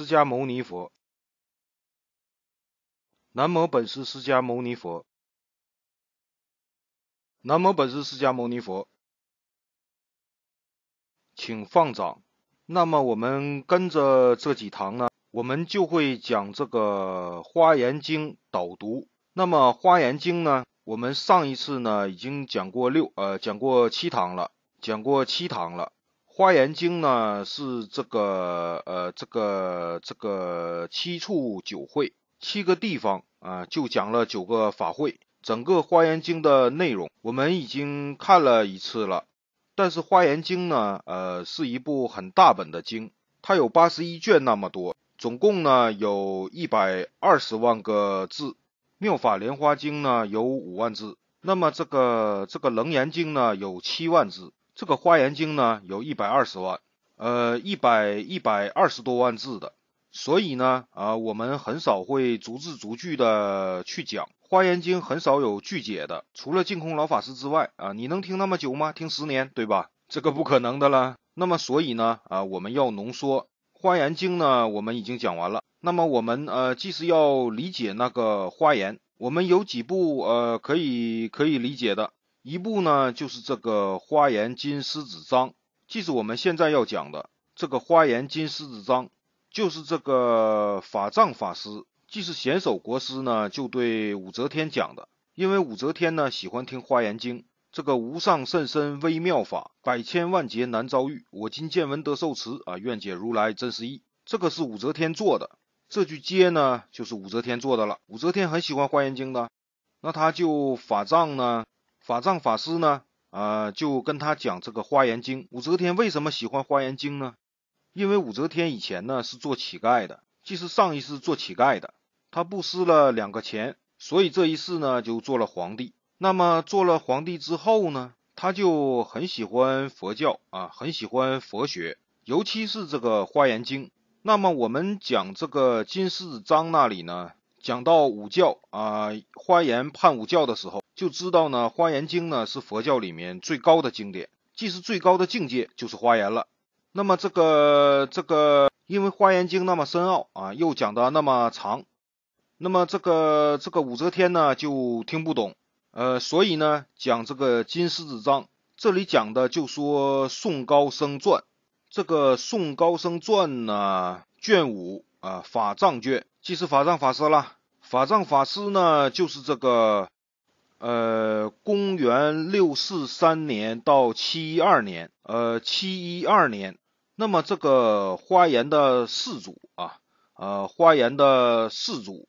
释迦牟尼佛，南无本师释迦牟尼佛，南无本师释迦牟尼佛，请放掌。那么我们跟着这几堂呢，我们就会讲这个《花严经》导读。那么《花严经》呢，我们上一次呢已经讲过六，呃，讲过七堂了，讲过七堂了。花严经》呢是这个呃这个这个七处九会七个地方啊，就讲了九个法会。整个《花园经》的内容我们已经看了一次了，但是《花严经》呢，呃，是一部很大本的经，它有八十一卷那么多，总共呢有一百二十万个字。《妙法莲花经》呢有五万字，那么这个这个《楞严经》呢有七万字。这个《花严经》呢，有一百二十万，呃，一百一百二十多万字的，所以呢，啊，我们很少会逐字逐句的去讲《花严经》，很少有句解的，除了净空老法师之外，啊，你能听那么久吗？听十年，对吧？这个不可能的了。那么，所以呢，啊，我们要浓缩《花严经》呢，我们已经讲完了。那么，我们呃，既是要理解那个花严，我们有几部呃，可以可以理解的。一部呢，就是这个《花颜金狮子章》，即是我们现在要讲的这个《花颜金狮子章》，就是这个法藏法师，既是显首国师呢，就对武则天讲的。因为武则天呢，喜欢听《花颜经》这个无上甚深微妙法，百千万劫难遭遇，我今见闻得受持啊，愿解如来真实意。这个是武则天做的，这句接呢，就是武则天做的了。武则天很喜欢《花颜经》的，那他就法藏呢。法藏法师呢啊，就跟他讲这个《花严经》。武则天为什么喜欢《花严经》呢？因为武则天以前呢是做乞丐的，既是上一世做乞丐的，他布施了两个钱，所以这一世呢就做了皇帝。那么做了皇帝之后呢，他就很喜欢佛教啊，很喜欢佛学，尤其是这个《花严经》。那么我们讲这个《金世章》那里呢，讲到五教啊，《花严判五教》的时候。就知道呢，《花严经》呢是佛教里面最高的经典，既是最高的境界，就是花严了。那么这个这个，因为《花严经》那么深奥啊，又讲的那么长，那么这个这个武则天呢就听不懂，呃，所以呢讲这个《金狮子章》，这里讲的就说《宋高僧传》，这个《宋高僧传》呢卷五啊法藏卷，既是法藏法师了，法藏法师呢就是这个。呃，公元六四三年到七一二年，呃，七一二年，那么这个花颜的世祖啊，呃，花颜的世祖，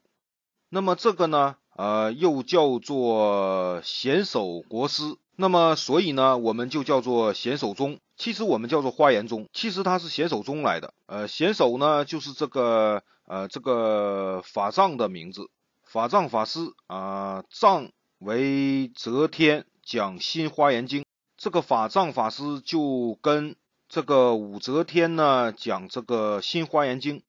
那么这个呢，呃，又叫做贤守国师，那么所以呢，我们就叫做贤守宗。其实我们叫做花颜宗，其实它是贤守宗来的。呃，贤守呢，就是这个呃这个法藏的名字，法藏法师啊藏。为则天讲新华严经，这个法藏法师就跟这个武则天呢讲这个新华严经。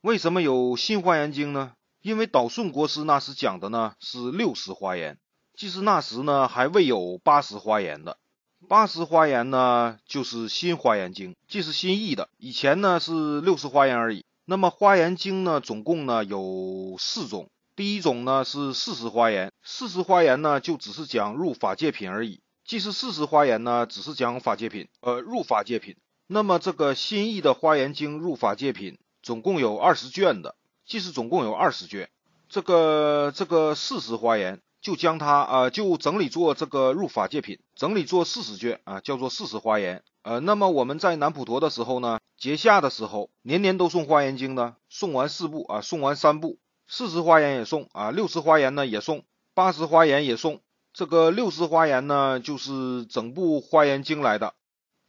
为什么有新华严经呢？因为道顺国师那时讲的呢是六十华严，即是那时呢还未有八十华严的。八十华严呢就是新华严经，即是新译的。以前呢是六十华严而已。那么华严经呢总共呢有四种。第一种呢是四时花颜，四时花颜呢就只是讲入法界品而已。既是四时花颜呢，只是讲法界品，呃，入法界品。那么这个新译的《花颜经》入法界品总共有二十卷的，既是总共有二十卷，这个这个四十花颜就将它啊，就整理做这个入法界品，整理做四十卷啊，叫做四十花颜。呃，那么我们在南普陀的时候呢，结下的时候，年年都送《花颜经》呢，送完四部啊，送完三部。四十花言也送啊，六十花言呢也送，八十花言也送。这个六十花言呢，就是整部花言经来的，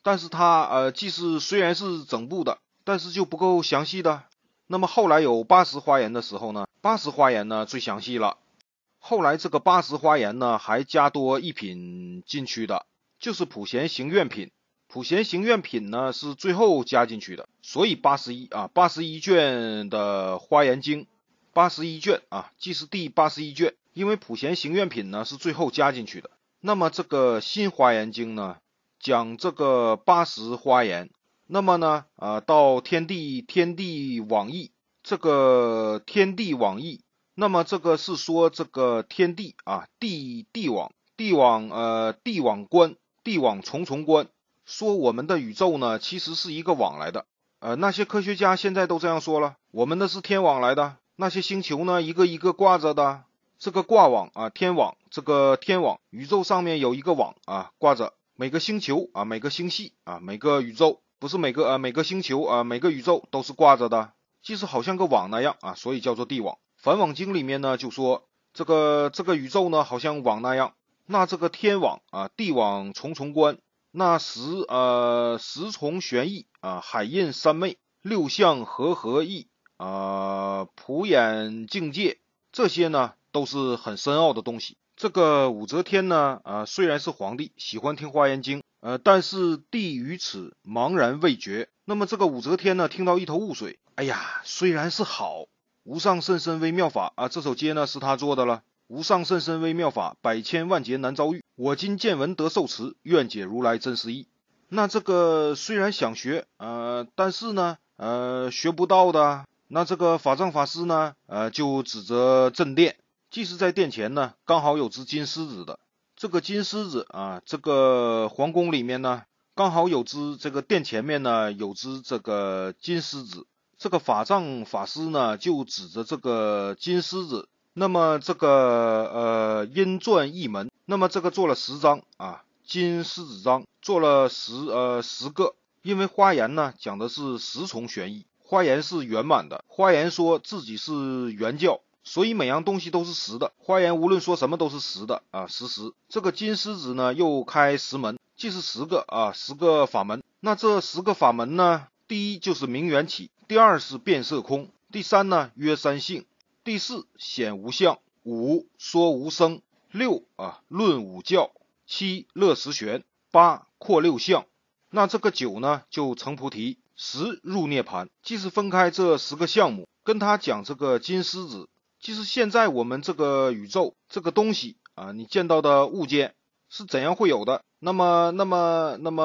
但是它呃，既是虽然是整部的，但是就不够详细的。那么后来有八十花言的时候呢，八十花言呢最详细了。后来这个八十花言呢，还加多一品进去的，就是普贤行愿品。普贤行愿品呢是最后加进去的，所以八十一啊，八十一卷的花言经。八十一卷啊，既是第八十一卷，因为普贤行愿品呢是最后加进去的。那么这个新华严经呢，讲这个八十花严，那么呢啊，到天地天地网易，这个天地网易，那么这个是说这个天地啊，地地网地网呃地网关地网重重关，说我们的宇宙呢其实是一个网来的，呃，那些科学家现在都这样说了，我们的是天网来的。那些星球呢？一个一个挂着的，这个挂网啊，天网，这个天网，宇宙上面有一个网啊，挂着每个星球啊，每个星系啊，每个宇宙，不是每个呃每个星球啊，每个宇宙都是挂着的，就是好像个网那样啊，所以叫做地网。《梵网经》里面呢就说，这个这个宇宙呢好像网那样，那这个天网啊，地网重重关，那十呃十重玄义啊，海印三昧，六相合合意。啊，普眼境界这些呢，都是很深奥的东西。这个武则天呢，啊，虽然是皇帝，喜欢听《花言经》，呃，但是帝于此茫然未觉。那么这个武则天呢，听到一头雾水。哎呀，虽然是好，无上甚深微妙法啊，这首偈呢，是他做的了。无上甚深微妙法，百千万劫难遭遇。我今见闻得受持，愿解如来真实意。那这个虽然想学，呃，但是呢，呃，学不到的。那这个法藏法师呢？呃，就指着正殿，即使在殿前呢，刚好有只金狮子的。这个金狮子啊，这个皇宫里面呢，刚好有只这个殿前面呢有只这个金狮子。这个法藏法师呢，就指着这个金狮子。那么这个呃，因撰一门，那么这个做了十张啊，金狮子章做了十呃十个，因为花言呢讲的是十重玄义。花言是圆满的，花言说自己是圆教，所以每样东西都是实的。花言无论说什么都是实的啊，实实。这个金狮子呢，又开十门，即是十个啊，十个法门。那这十个法门呢，第一就是明缘起，第二是变色空，第三呢约三性，第四显无相，五说无生，六啊论五教，七乐十玄，八扩六相，那这个九呢就成菩提。十入涅槃，即是分开这十个项目。跟他讲这个金狮子，即是现在我们这个宇宙这个东西啊，你见到的物件是怎样会有的？那么，那么，那么，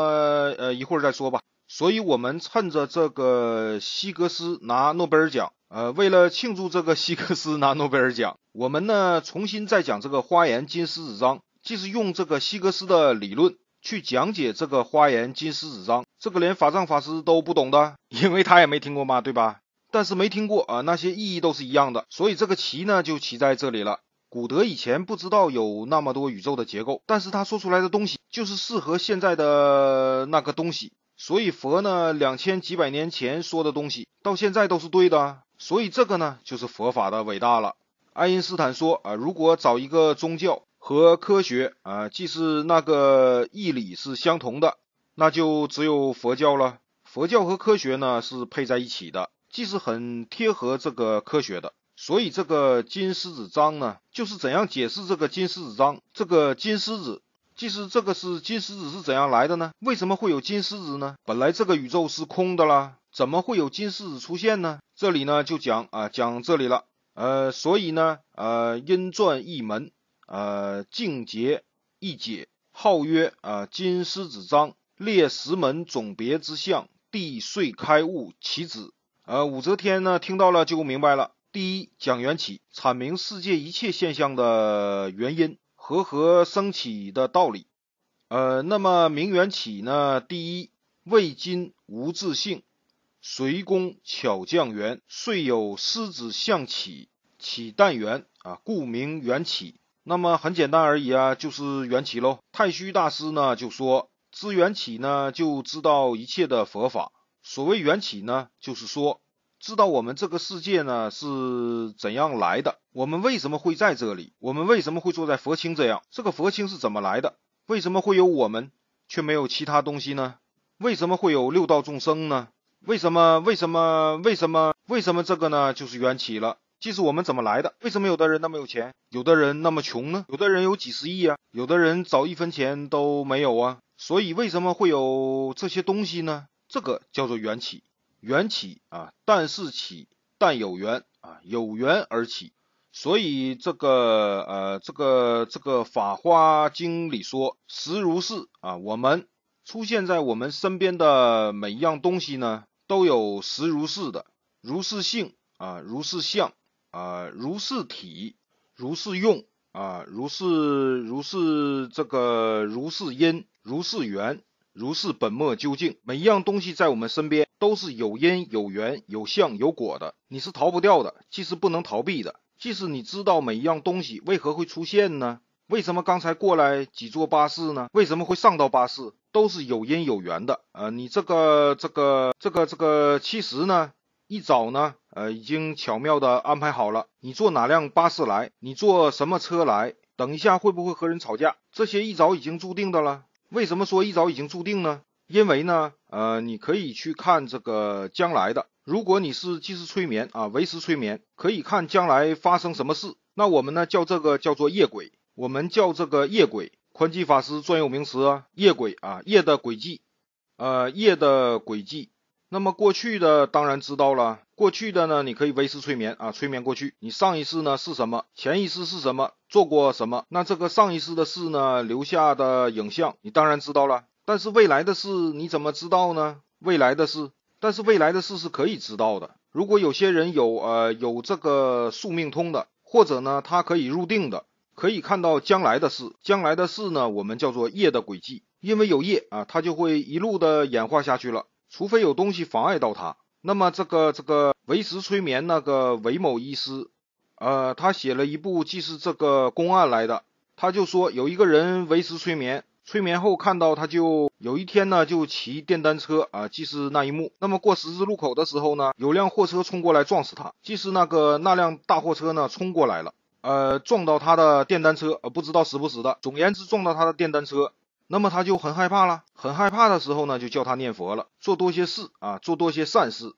呃，一会儿再说吧。所以，我们趁着这个希格斯拿诺贝尔奖，呃，为了庆祝这个希格斯拿诺贝尔奖，我们呢重新再讲这个花言金狮子章，即是用这个希格斯的理论去讲解这个花言金狮子章。这个连法藏法师都不懂的，因为他也没听过嘛，对吧？但是没听过啊，那些意义都是一样的，所以这个“奇”呢，就奇在这里了。古德以前不知道有那么多宇宙的结构，但是他说出来的东西就是适合现在的那个东西，所以佛呢，两千几百年前说的东西到现在都是对的，所以这个呢，就是佛法的伟大了。爱因斯坦说啊，如果找一个宗教和科学啊，既是那个义理是相同的。那就只有佛教了。佛教和科学呢是配在一起的，既是很贴合这个科学的。所以这个金狮子章呢，就是怎样解释这个金狮子章？这个金狮子，即是这个是金狮子是怎样来的呢？为什么会有金狮子呢？本来这个宇宙是空的啦，怎么会有金狮子出现呢？这里呢就讲啊讲这里了。呃，所以呢，呃，因传一门，呃，净节一解，号曰啊金狮子章。列十门总别之相，地遂开悟其子。呃，武则天呢，听到了就明白了。第一讲缘起，阐明世界一切现象的原因和合生起的道理。呃，那么明缘起呢？第一，未今无自性，随宫巧匠缘，遂有狮子象起，起但缘啊，故名缘起。那么很简单而已啊，就是缘起喽。太虚大师呢，就说。知缘起呢，就知道一切的佛法。所谓缘起呢，就是说，知道我们这个世界呢是怎样来的，我们为什么会在这里？我们为什么会坐在佛青这样？这个佛青是怎么来的？为什么会有我们，却没有其他东西呢？为什么会有六道众生呢？为什么？为什么？为什么？为什么这个呢？就是缘起了。即使我们怎么来的，为什么有的人那么有钱，有的人那么穷呢？有的人有几十亿啊，有的人找一分钱都没有啊。所以为什么会有这些东西呢？这个叫做缘起，缘起啊，但是起但有缘啊，有缘而起。所以这个呃，这个这个《法华经》里说，实如是啊。我们出现在我们身边的每一样东西呢，都有实如是的如是性啊，如是相。啊，如是体，如是用啊，如是如是这个如是因，如是缘，如是本末究竟。每一样东西在我们身边都是有因有缘有相有果的，你是逃不掉的，即是不能逃避的，即使你知道每一样东西为何会出现呢？为什么刚才过来几座巴士呢？为什么会上到巴士？都是有因有缘的。啊，你这个这个这个这个，其实呢。一早呢，呃，已经巧妙的安排好了。你坐哪辆巴士来？你坐什么车来？等一下会不会和人吵架？这些一早已经注定的了。为什么说一早已经注定呢？因为呢，呃，你可以去看这个将来的。如果你是即时催眠啊，维持催眠，可以看将来发生什么事。那我们呢，叫这个叫做夜鬼，我们叫这个夜鬼，宽记法师专有名词，啊，夜鬼啊，夜的轨迹，呃，夜的轨迹。那么过去的当然知道了，过去的呢，你可以维师催眠啊，催眠过去，你上一世呢是什么，前一世是什么，做过什么？那这个上一世的事呢，留下的影像，你当然知道了。但是未来的事你怎么知道呢？未来的事，但是未来的事是可以知道的。如果有些人有呃有这个宿命通的，或者呢他可以入定的，可以看到将来的事。将来的事呢，我们叫做业的轨迹，因为有业啊，他就会一路的演化下去了。除非有东西妨碍到他，那么这个这个维持催眠那个韦某医师，呃，他写了一部既是这个公案来的，他就说有一个人维持催眠，催眠后看到他就有一天呢就骑电单车啊，既是那一幕，那么过十字路口的时候呢，有辆货车冲过来撞死他，既是那个那辆大货车呢冲过来了，呃，撞到他的电单车，呃，不知道死不死的，总言之撞到他的电单车。那么他就很害怕了，很害怕的时候呢，就叫他念佛了，做多些事啊，做多些善事。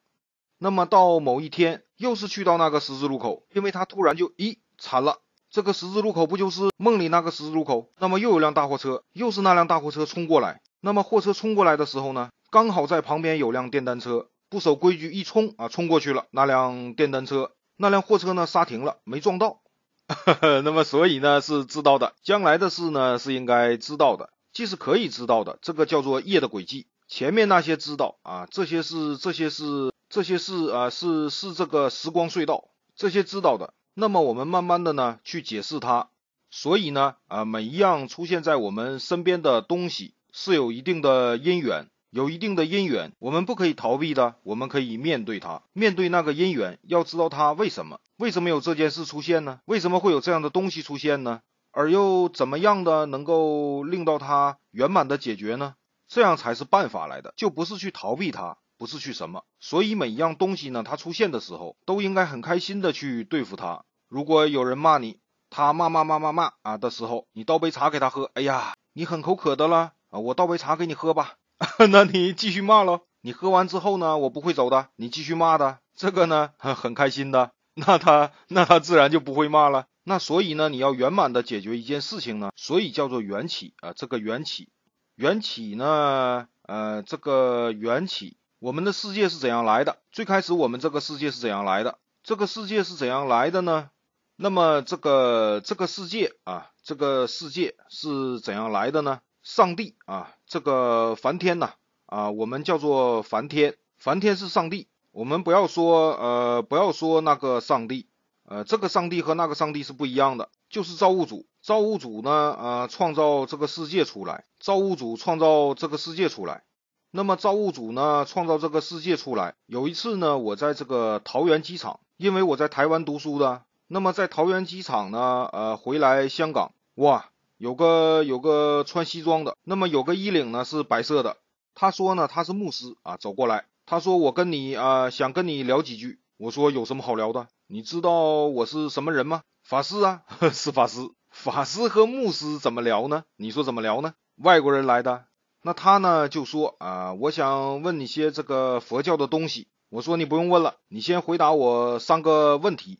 那么到某一天，又是去到那个十字路口，因为他突然就咦，惨了！这个十字路口不就是梦里那个十字路口？那么又有辆大货车，又是那辆大货车冲过来。那么货车冲过来的时候呢，刚好在旁边有辆电单车，不守规矩一冲啊，冲过去了。那辆电单车，那辆货车呢刹停了，没撞到。那么所以呢是知道的，将来的事呢是应该知道的。既是可以知道的，这个叫做业的轨迹。前面那些知道啊，这些是这些是这些是啊是是这个时光隧道，这些知道的。那么我们慢慢的呢去解释它。所以呢啊，每一样出现在我们身边的东西是有一定的因缘，有一定的因缘，我们不可以逃避的，我们可以面对它，面对那个因缘，要知道它为什么，为什么有这件事出现呢？为什么会有这样的东西出现呢？而又怎么样的能够令到他圆满的解决呢？这样才是办法来的，就不是去逃避他，不是去什么。所以每一样东西呢，它出现的时候，都应该很开心的去对付它。如果有人骂你，他骂骂骂骂骂啊的时候，你倒杯茶给他喝。哎呀，你很口渴的了啊，我倒杯茶给你喝吧。那你继续骂喽。你喝完之后呢，我不会走的。你继续骂的，这个呢很开心的。那他那他自然就不会骂了。那所以呢，你要圆满地解决一件事情呢，所以叫做缘起啊。这个缘起，缘起呢，呃，这个缘起，我们的世界是怎样来的？最开始我们这个世界是怎样来的？这个世界是怎样来的呢？那么这个这个世界啊，这个世界是怎样来的呢？上帝啊，这个梵天呐啊，我们叫做梵天，梵天是上帝。我们不要说呃，不要说那个上帝。呃，这个上帝和那个上帝是不一样的，就是造物主。造物主呢，呃，创造这个世界出来。造物主创造这个世界出来，那么造物主呢，创造这个世界出来。有一次呢，我在这个桃园机场，因为我在台湾读书的，那么在桃园机场呢，呃，回来香港，哇，有个有个穿西装的，那么有个衣领呢是白色的，他说呢，他是牧师啊，走过来，他说我跟你啊，想跟你聊几句。我说有什么好聊的？你知道我是什么人吗？法师啊，是法师。法师和牧师怎么聊呢？你说怎么聊呢？外国人来的，那他呢就说啊，我想问你些这个佛教的东西。我说你不用问了，你先回答我三个问题。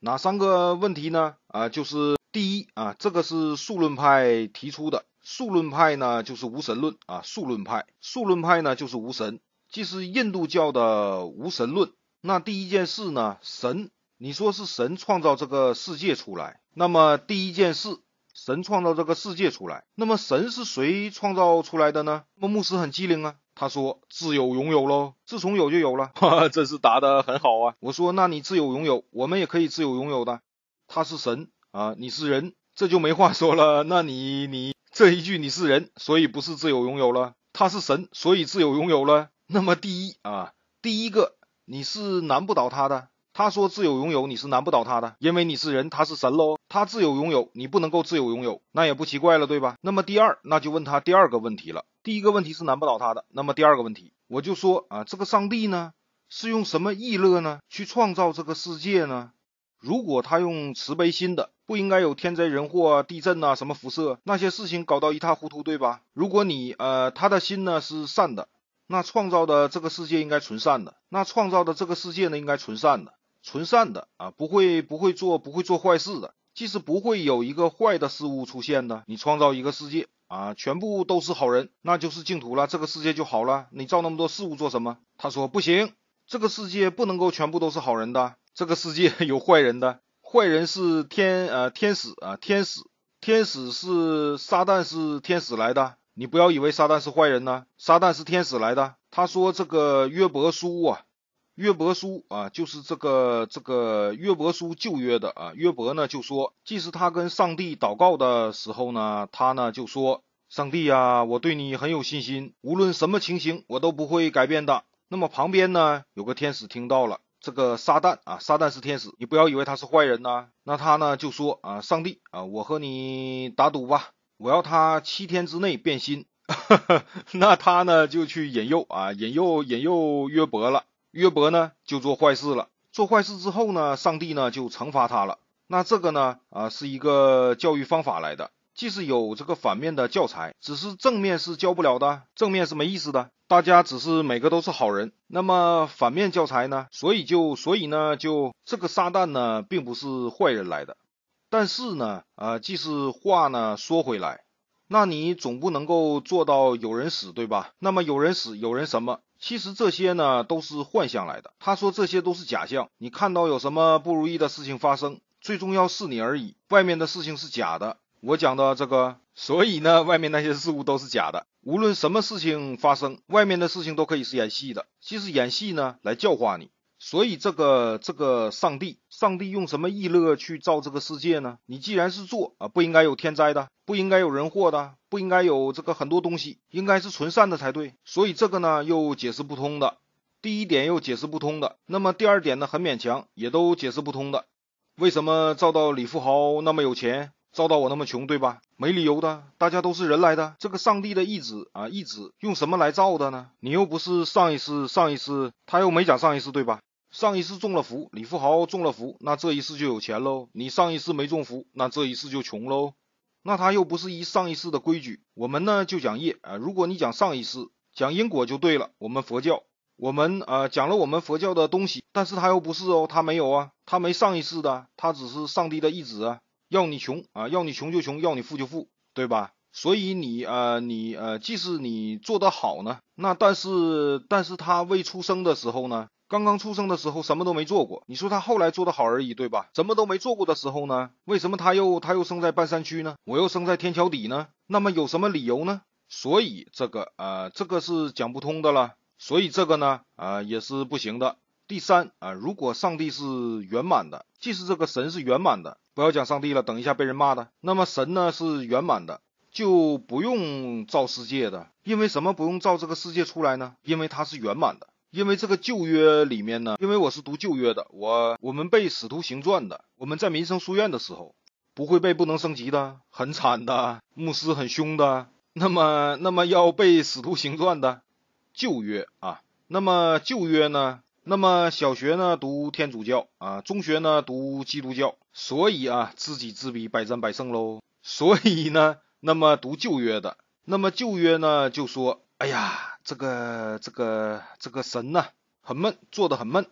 哪三个问题呢？啊，就是第一啊，这个是数论派提出的。数论派呢就是无神论啊，数论派，数论派呢就是无神，即是印度教的无神论。那第一件事呢？神，你说是神创造这个世界出来。那么第一件事，神创造这个世界出来。那么神是谁创造出来的呢？那么牧师很机灵啊，他说自有拥有喽。自从有就有了，哈哈，真是答得很好啊。我说那你自有拥有，我们也可以自有拥有的。他是神啊，你是人，这就没话说了。那你你这一句你是人，所以不是自有拥有了。他是神，所以自有拥有了。那么第一啊，第一个。你是难不倒他的，他说自有拥有，你是难不倒他的，因为你是人，他是神喽，他自有拥有，你不能够自有拥有，那也不奇怪了，对吧？那么第二，那就问他第二个问题了。第一个问题是难不倒他的，那么第二个问题，我就说啊，这个上帝呢，是用什么意乐呢，去创造这个世界呢？如果他用慈悲心的，不应该有天灾人祸、地震呐、什么辐射那些事情搞到一塌糊涂，对吧？如果你呃，他的心呢是善的。那创造的这个世界应该纯善的，那创造的这个世界呢应该纯善的，纯善的啊，不会不会做不会做坏事的，即使不会有一个坏的事物出现的。你创造一个世界啊，全部都是好人，那就是净土了，这个世界就好了。你造那么多事物做什么？他说不行，这个世界不能够全部都是好人的，这个世界 有坏人的，坏人是天呃天使啊，天使天使是撒旦是天使来的。你不要以为撒旦是坏人呢，撒旦是天使来的。他说：“这个约伯书啊，约伯书啊，就是这个这个约伯书旧约的啊。约伯呢就说，即使他跟上帝祷告的时候呢，他呢就说：上帝呀，我对你很有信心，无论什么情形，我都不会改变的。那么旁边呢有个天使听到了，这个撒旦啊，撒旦是天使，你不要以为他是坏人呐，那他呢就说：啊，上帝啊，我和你打赌吧。”我要他七天之内变心，那他呢就去引诱啊，引诱引诱约伯了，约伯呢就做坏事了，做坏事之后呢，上帝呢就惩罚他了。那这个呢啊是一个教育方法来的，既是有这个反面的教材，只是正面是教不了的，正面是没意思的，大家只是每个都是好人。那么反面教材呢，所以就所以呢就这个撒旦呢并不是坏人来的。但是呢，啊，既是话呢说回来，那你总不能够做到有人死，对吧？那么有人死，有人什么？其实这些呢都是幻象来的。他说这些都是假象，你看到有什么不如意的事情发生，最重要是你而已，外面的事情是假的。我讲的这个，所以呢，外面那些事物都是假的，无论什么事情发生，外面的事情都可以是演戏的，即实演戏呢来教化你。所以这个这个上帝，上帝用什么意乐去造这个世界呢？你既然是做啊，不应该有天灾的，不应该有人祸的，不应该有这个很多东西，应该是纯善的才对。所以这个呢又解释不通的，第一点又解释不通的。那么第二点呢很勉强，也都解释不通的。为什么造到李富豪那么有钱，造到我那么穷，对吧？没理由的，大家都是人来的。这个上帝的意志啊，意志用什么来造的呢？你又不是上一世，上一世他又没讲上一世，对吧？上一次中了福，李富豪中了福，那这一次就有钱喽。你上一次没中福，那这一次就穷喽。那他又不是依上一世的规矩。我们呢就讲业啊。如果你讲上一世，讲因果就对了。我们佛教，我们啊讲了我们佛教的东西，但是他又不是哦，他没有啊，他没上一世的，他只是上帝的义子啊。要你穷啊，要你穷就穷，要你富就富，对吧？所以你啊，你呃，即使你做得好呢，那但是但是他未出生的时候呢？刚刚出生的时候什么都没做过，你说他后来做的好而已，对吧？什么都没做过的时候呢？为什么他又他又生在半山区呢？我又生在天桥底呢？那么有什么理由呢？所以这个啊，这个是讲不通的了。所以这个呢啊也是不行的。第三啊，如果上帝是圆满的，即是这个神是圆满的，不要讲上帝了，等一下被人骂的。那么神呢是圆满的，就不用造世界的，因为什么不用造这个世界出来呢？因为它是圆满的。因为这个旧约里面呢，因为我是读旧约的，我我们背《使徒行传》的，我们在民生书院的时候，不会背不能升级的，很惨的，牧师很凶的，那么那么要背《使徒行传》的，旧约啊，那么旧约呢，那么小学呢读天主教啊，中学呢读基督教，所以啊知己知彼，百战百胜喽。所以呢，那么读旧约的，那么旧约呢就说，哎呀。这个这个这个神呢，很闷，做的很闷。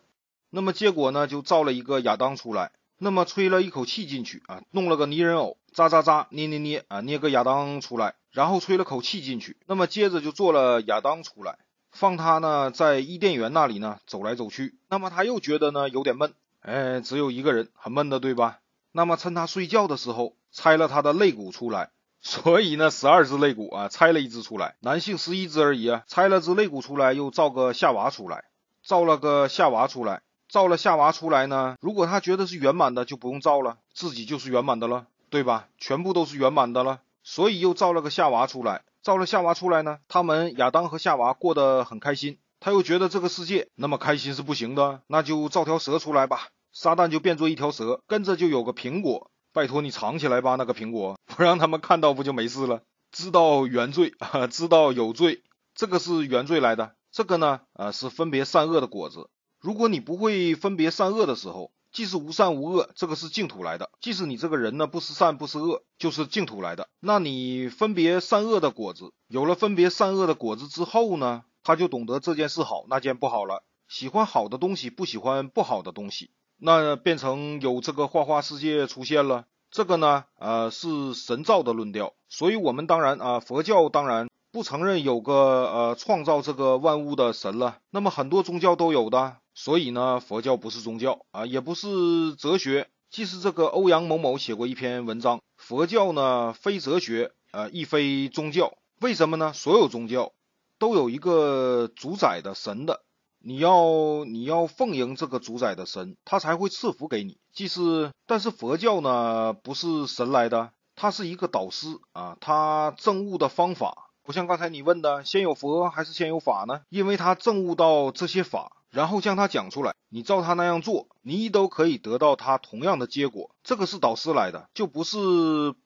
那么结果呢，就造了一个亚当出来。那么吹了一口气进去啊，弄了个泥人偶，扎扎扎，捏捏捏啊，捏个亚当出来。然后吹了口气进去，那么接着就做了亚当出来，放他呢在伊甸园那里呢走来走去。那么他又觉得呢有点闷，哎，只有一个人，很闷的，对吧？那么趁他睡觉的时候，拆了他的肋骨出来。所以呢，十二只肋骨啊，拆了一只出来，男性十一只而已啊，拆了只肋骨出来，又造个夏娃出来，造了个夏娃出来，造了夏娃出来呢，如果他觉得是圆满的，就不用造了，自己就是圆满的了，对吧？全部都是圆满的了，所以又造了个夏娃出来，造了夏娃出来呢，他们亚当和夏娃过得很开心，他又觉得这个世界那么开心是不行的，那就造条蛇出来吧，撒旦就变作一条蛇，跟着就有个苹果。拜托你藏起来吧，那个苹果，不让他们看到，不就没事了？知道原罪啊，知道有罪，这个是原罪来的。这个呢，呃，是分别善恶的果子。如果你不会分别善恶的时候，即是无善无恶，这个是净土来的；，即使你这个人呢，不是善，不是恶，就是净土来的。那你分别善恶的果子，有了分别善恶的果子之后呢，他就懂得这件事好，那件不好了，喜欢好的东西，不喜欢不好的东西。那变成有这个花花世界出现了，这个呢，呃，是神造的论调。所以我们当然啊，佛教当然不承认有个呃创造这个万物的神了。那么很多宗教都有的，所以呢，佛教不是宗教啊，也不是哲学。既是这个欧阳某某写过一篇文章，佛教呢非哲学，呃亦非宗教。为什么呢？所有宗教都有一个主宰的神的。你要你要奉迎这个主宰的神，他才会赐福给你。即是，但是佛教呢，不是神来的，他是一个导师啊，他证悟的方法，不像刚才你问的，先有佛还是先有法呢？因为他证悟到这些法，然后将他讲出来，你照他那样做，你都可以得到他同样的结果。这个是导师来的，就不是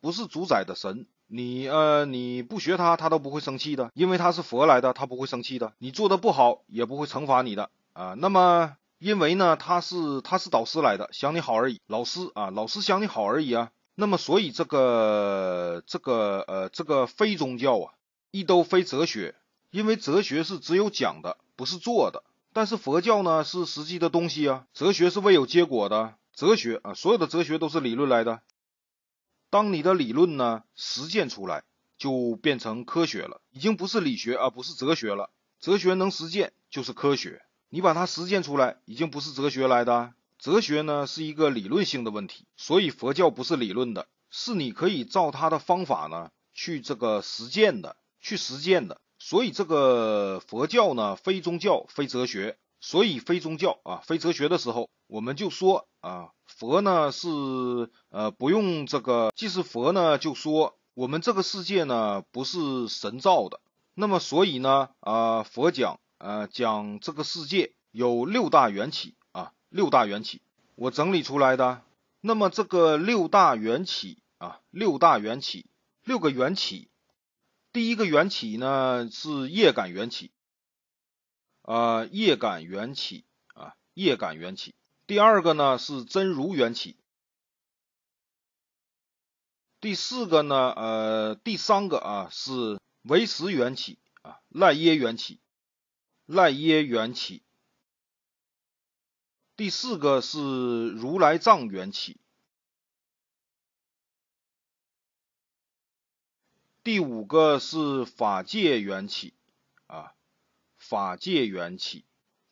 不是主宰的神。你呃，你不学他，他都不会生气的，因为他是佛来的，他不会生气的。你做的不好，也不会惩罚你的啊。那么，因为呢，他是他是导师来的，想你好而已。老师啊，老师想你好而已啊。那么，所以这个这个呃这个非宗教啊，一都非哲学，因为哲学是只有讲的，不是做的。但是佛教呢，是实际的东西啊。哲学是未有结果的哲学啊，所有的哲学都是理论来的。当你的理论呢实践出来，就变成科学了，已经不是理学啊，不是哲学了。哲学能实践就是科学，你把它实践出来，已经不是哲学来的。哲学呢是一个理论性的问题，所以佛教不是理论的，是你可以照它的方法呢去这个实践的，去实践的。所以这个佛教呢非宗教非哲学，所以非宗教啊非哲学的时候，我们就说啊。佛呢是呃不用这个，既是佛呢就说我们这个世界呢不是神造的，那么所以呢啊佛讲呃讲这个世界有六大缘起啊六大缘起，我整理出来的。那么这个六大缘起啊六大缘起六个缘起，第一个缘起呢是业感缘起啊业感缘起啊业感缘起。第二个呢是真如缘起，第四个呢，呃，第三个啊是唯识缘起啊，赖耶缘起，赖耶缘起。第四个是如来藏缘起，第五个是法界缘起啊，法界缘起。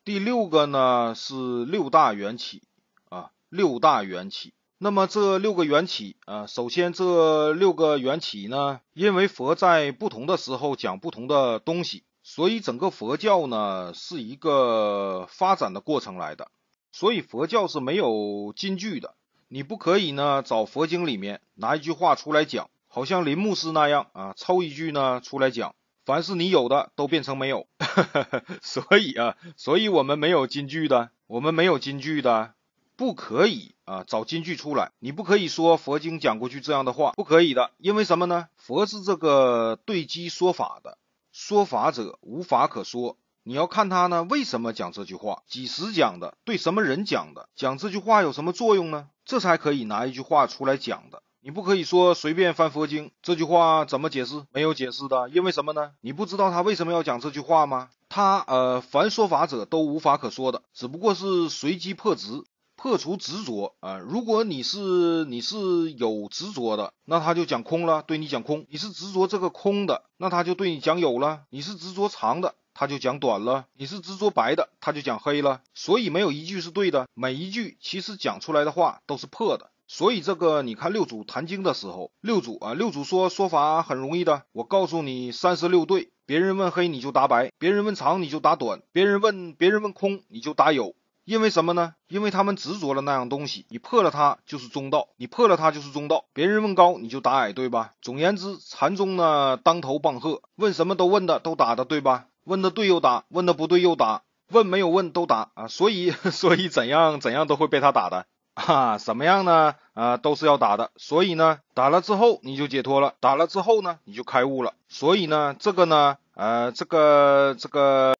第六个呢是六大缘起啊，六大缘起。那么这六个缘起啊，首先这六个缘起呢，因为佛在不同的时候讲不同的东西，所以整个佛教呢是一个发展的过程来的，所以佛教是没有金句的。你不可以呢找佛经里面拿一句话出来讲，好像林牧师那样啊，抄一句呢出来讲。凡是你有的都变成没有，所以啊，所以我们没有金句的，我们没有金句的，不可以啊，找金句出来。你不可以说佛经讲过句这样的话，不可以的，因为什么呢？佛是这个对机说法的，说法者无法可说。你要看他呢为什么讲这句话，几时讲的，对什么人讲的，讲这句话有什么作用呢？这才可以拿一句话出来讲的。你不可以说随便翻佛经这句话怎么解释？没有解释的，因为什么呢？你不知道他为什么要讲这句话吗？他呃，凡说法者都无法可说的，只不过是随机破执，破除执着啊。如果你是你是有执着的，那他就讲空了，对你讲空；你是执着这个空的，那他就对你讲有了；你是执着长的，他就讲短了；你是执着白的，他就讲黑了。所以没有一句是对的，每一句其实讲出来的话都是破的。所以这个你看六祖谈经的时候，六祖啊，六祖说说法很容易的，我告诉你三十六对，别人问黑你就答白，别人问长你就答短，别人问别人问空你就答有，因为什么呢？因为他们执着了那样东西，你破了它就是中道，你破了它就是中道。别人问高你就答矮，对吧？总言之，禅宗呢当头棒喝，问什么都问的都答的，对吧？问的对又答，问的不对又答，问没有问都答啊，所以 所以怎样怎样都会被他打的。哈，什么样呢？啊，都是要打的，所以呢，打了之后你就解脱了，打了之后呢，你就开悟了。所以呢，这个呢，呃，这个这个，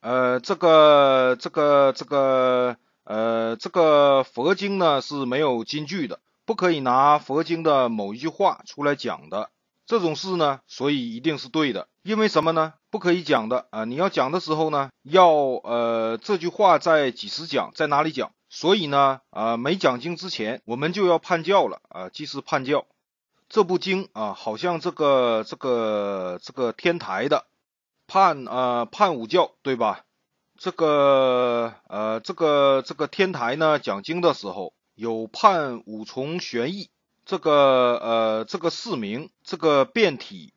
呃，这个这个这个，呃，这个佛经呢是没有金句的，不可以拿佛经的某一句话出来讲的。这种事呢，所以一定是对的，因为什么呢？不可以讲的啊！你要讲的时候呢，要呃，这句话在几时讲，在哪里讲？所以呢，啊，没讲经之前，我们就要判教了啊，即是判教。这部经啊，好像这个这个这个天台的判啊判五教对吧？这个呃这个这个天台呢讲经的时候有判五重玄义，这个呃这个四明，这个变体，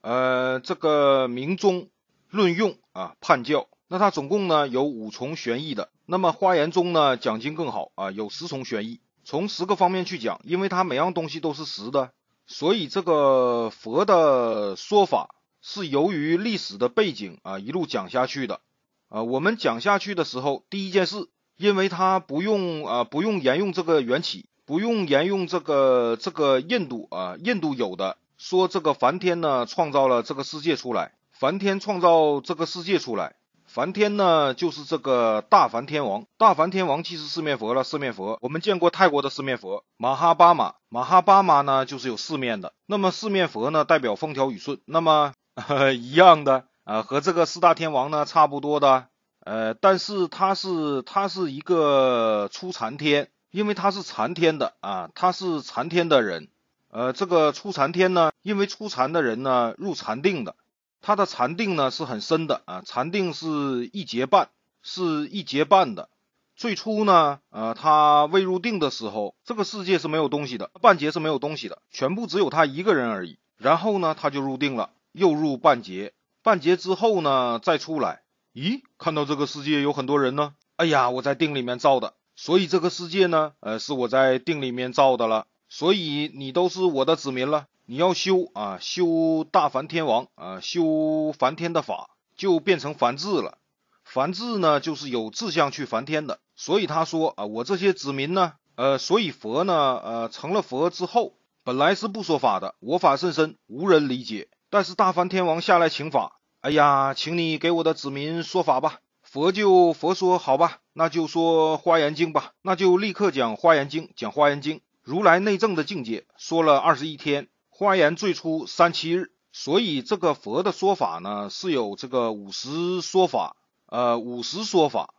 呃这个明宗论用啊判教。那他总共呢有五重玄义的，那么花言中呢讲经更好啊，有十重玄义，从十个方面去讲，因为他每样东西都是实的，所以这个佛的说法是由于历史的背景啊一路讲下去的啊。我们讲下去的时候，第一件事，因为他不用啊不用沿用这个缘起，不用沿用这个这个印度啊印度有的说这个梵天呢创造了这个世界出来，梵天创造这个世界出来。梵天呢，就是这个大梵天王。大梵天王其是四面佛了。四面佛，我们见过泰国的四面佛，马哈巴马。马哈巴马呢，就是有四面的。那么四面佛呢，代表风调雨顺。那么呵呵 一样的啊，和这个四大天王呢差不多的。呃，但是他是他是一个出禅天，因为他是禅天的啊，他是禅天的人。呃，这个出禅天呢，因为出禅的人呢入禅定的。他的禅定呢是很深的啊，禅定是一节半，是一节半的。最初呢，呃，他未入定的时候，这个世界是没有东西的，半截是没有东西的，全部只有他一个人而已。然后呢，他就入定了，又入半截，半截之后呢，再出来，咦，看到这个世界有很多人呢，哎呀，我在定里面造的，所以这个世界呢，呃，是我在定里面造的了，所以你都是我的子民了。你要修啊，修大梵天王啊，修梵天的法，就变成梵志了。梵志呢，就是有志向去梵天的。所以他说啊，我这些子民呢，呃，所以佛呢，呃，成了佛之后，本来是不说法的，我法甚深，无人理解。但是大梵天王下来请法，哎呀，请你给我的子民说法吧。佛就佛说，好吧，那就说《花严经》吧，那就立刻讲《花严经》，讲《花严经》，如来内证的境界，说了二十一天。花言最初三七日，所以这个佛的说法呢是有这个五十说法，呃，五十说法，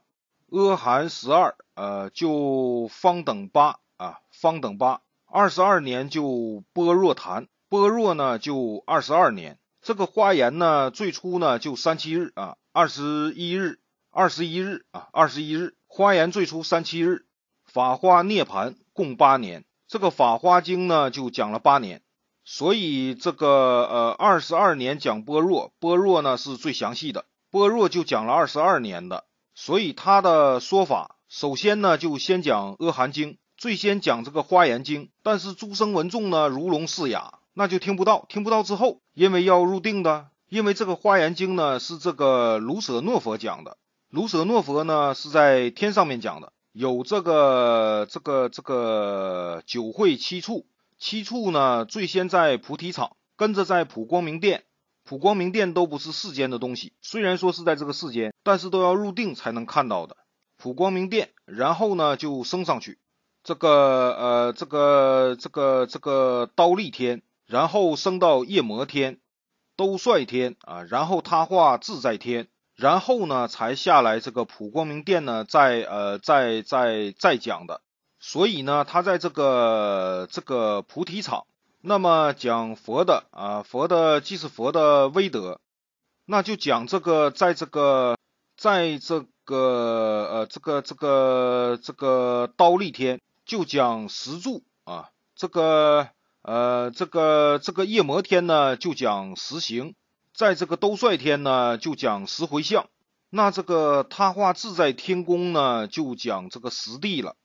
阿含十二，呃，就方等八啊，方等八，二十二年就般若坛，般若呢就二十二年，这个花言呢最初呢就三七日啊，二十一日，二十一日啊，二十一日，花言最初三七日，法花涅槃共八年，这个法花经呢就讲了八年。所以这个呃，二十二年讲般若，般若呢是最详细的，般若就讲了二十二年的。所以他的说法，首先呢就先讲《阿含经》，最先讲这个《花严经》，但是诸生闻众呢如聋似哑，那就听不到。听不到之后，因为要入定的，因为这个《花严经》呢是这个卢舍诺佛讲的，卢舍诺佛呢是在天上面讲的，有这个这个这个九会七处。七处呢，最先在菩提场，跟着在普光明殿，普光明殿都不是世间的东西。虽然说是在这个世间，但是都要入定才能看到的。普光明殿，然后呢就升上去，这个呃这个这个这个刀立天，然后升到夜魔天，兜率天啊，然后他化自在天，然后呢才下来这个普光明殿呢，再呃再再再讲的。所以呢，他在这个这个菩提场，那么讲佛的啊，佛的既是佛的威德，那就讲这个在这个在这个呃这个这个这个刀立天就讲石柱啊，这个呃这个这个夜魔天呢就讲石形，在这个兜率天呢就讲石回向，那这个他化自在天宫呢就讲这个实地了。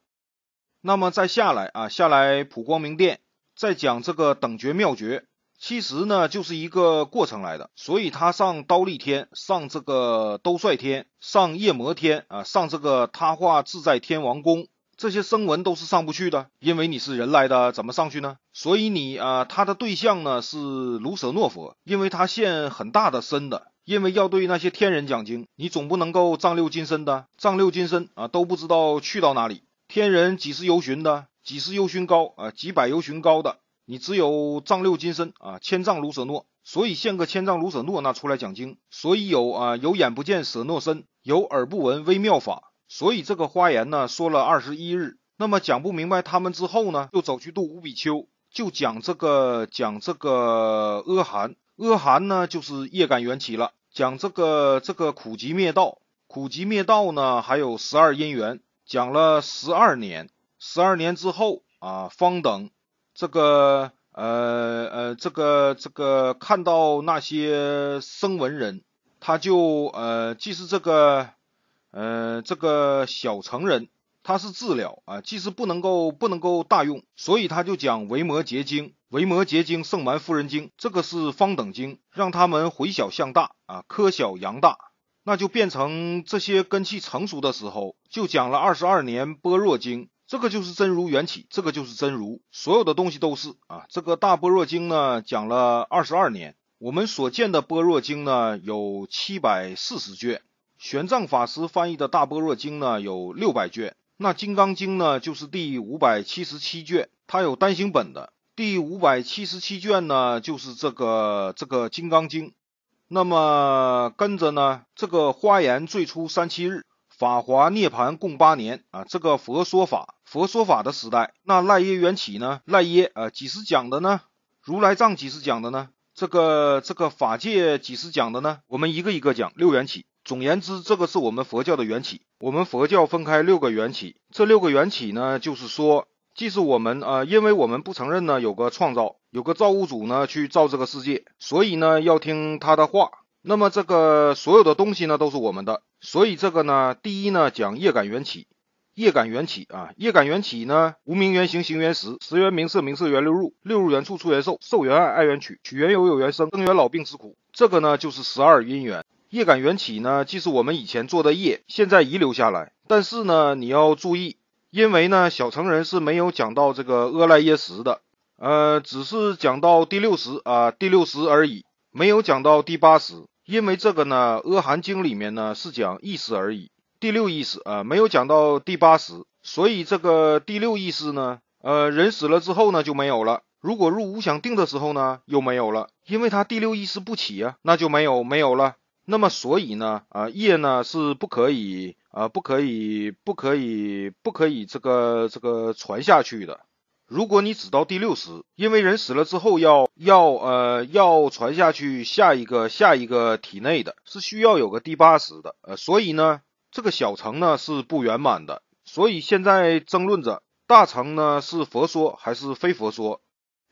那么再下来啊，下来普光明殿，再讲这个等觉妙觉，其实呢就是一个过程来的。所以他上刀立天，上这个兜率天，上夜摩天啊，上这个他化自在天王宫，这些声闻都是上不去的，因为你是人来的，怎么上去呢？所以你啊，他的对象呢是卢舍诺佛，因为他现很大的身的，因为要对那些天人讲经，你总不能够藏六金身的，藏六金身啊都不知道去到哪里。天人几十由旬的，几十由旬高啊，几百由旬高的，你只有丈六金身啊，千丈如舍诺，所以献个千丈如舍诺那出来讲经，所以有啊，有眼不见舍诺身，有耳不闻微妙法，所以这个花言呢说了二十一日，那么讲不明白他们之后呢，就走去度五比丘，就讲这个讲这个阿含，阿含呢就是业感缘起了，讲这个这个苦集灭道，苦集灭道呢还有十二因缘。讲了十二年，十二年之后啊，方等这个呃呃这个这个看到那些生文人，他就呃既是这个呃这个小成人，他是治疗啊，既是不能够不能够大用，所以他就讲《维摩诘经》《维摩诘经圣蛮夫人经》，这个是方等经，让他们回小向大啊，科小扬大。那就变成这些根气成熟的时候，就讲了二十二年《般若经》，这个就是真如缘起，这个就是真如，所有的东西都是啊。这个《大般若经》呢，讲了二十二年。我们所见的《般若经》呢，有七百四十卷。玄奘法师翻译的《大般若经》呢，有六百卷。那《金刚经》呢，就是第五百七十七卷，它有单行本的。第五百七十七卷呢，就是这个这个《金刚经》。那么跟着呢，这个花言最初三七日，法华涅盘共八年啊，这个佛说法，佛说法的时代，那赖耶缘起呢？赖耶啊，几时讲的呢？如来藏几时讲的呢？这个这个法界几时讲的呢？我们一个一个讲六缘起。总言之，这个是我们佛教的缘起，我们佛教分开六个缘起。这六个缘起呢，就是说，既是我们呃，因为我们不承认呢有个创造。有个造物主呢，去造这个世界，所以呢要听他的话。那么这个所有的东西呢都是我们的，所以这个呢，第一呢讲业感缘起，业感缘起啊，业感缘起呢，无名缘行，行缘识，识缘名色，名色缘六入，六入缘处出缘受，受缘爱，爱缘取，取缘有，有缘生，生缘老病死苦。这个呢就是十二因缘。业感缘起呢，既是我们以前做的业，现在遗留下来。但是呢，你要注意，因为呢小成人是没有讲到这个阿赖耶识的。呃，只是讲到第六十啊，第六十而已，没有讲到第八十，因为这个呢，《阿含经》里面呢是讲意识而已，第六意识啊，没有讲到第八十，所以这个第六意识呢，呃，人死了之后呢就没有了。如果入无想定的时候呢，又没有了，因为他第六意识不起呀，那就没有没有了。那么所以呢，啊，业呢是不可以啊，不可以，不可以，不可以这个这个传下去的。如果你只到第六十，因为人死了之后要要呃要传下去下一个下一个体内的，是需要有个第八十的，呃，所以呢这个小乘呢是不圆满的，所以现在争论着大乘呢是佛说还是非佛说，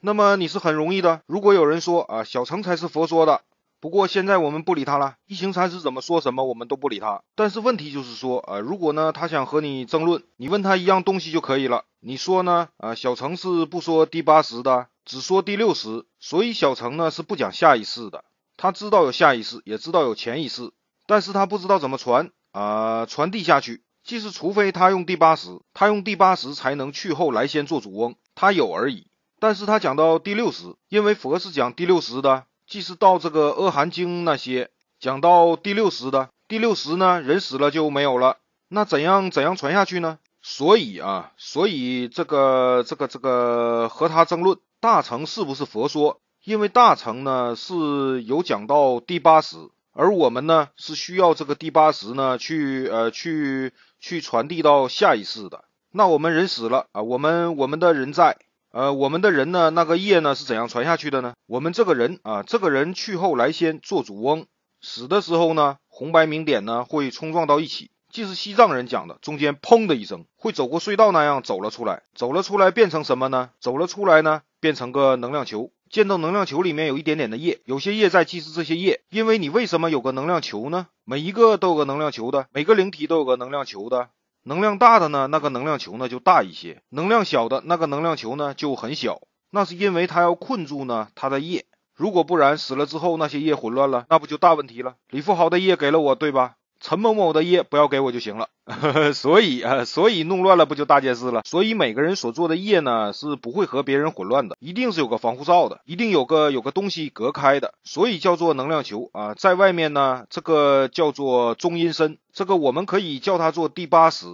那么你是很容易的，如果有人说啊小乘才是佛说的。不过现在我们不理他了，一行禅师怎么说什么我们都不理他。但是问题就是说，呃，如果呢他想和你争论，你问他一样东西就可以了。你说呢？呃，小乘是不说第八识的，只说第六识。所以小乘呢是不讲下一世的，他知道有下一世，也知道有前一世，但是他不知道怎么传啊传递下去。即使除非他用第八识，他用第八识才能去后来先做主翁，他有而已。但是他讲到第六识，因为佛是讲第六识的。既是到这个《阿寒经》那些讲到第六十的，第六十呢人死了就没有了，那怎样怎样传下去呢？所以啊，所以这个这个这个和他争论大乘是不是佛说？因为大乘呢是有讲到第八十，而我们呢是需要这个第八十呢去呃去去传递到下一世的。那我们人死了啊，我们我们的人在。呃，我们的人呢，那个业呢是怎样传下去的呢？我们这个人啊，这个人去后来先做主翁，死的时候呢，红白明点呢会冲撞到一起，即是西藏人讲的，中间砰的一声，会走过隧道那样走了出来，走了出来变成什么呢？走了出来呢变成个能量球，见到能量球里面有一点点的液，有些液在祭祀这些液，因为你为什么有个能量球呢？每一个都有个能量球的，每个灵体都有个能量球的。能量大的呢，那个能量球呢就大一些；能量小的那个能量球呢就很小。那是因为它要困住呢它的液，如果不然死了之后那些液混乱了，那不就大问题了？李富豪的液给了我，对吧？陈某某的业不要给我就行了，所以啊，所以弄乱了不就大件事了？所以每个人所做的业呢，是不会和别人混乱的，一定是有个防护罩的，一定有个有个东西隔开的，所以叫做能量球啊，在外面呢，这个叫做中阴身，这个我们可以叫它做第八识，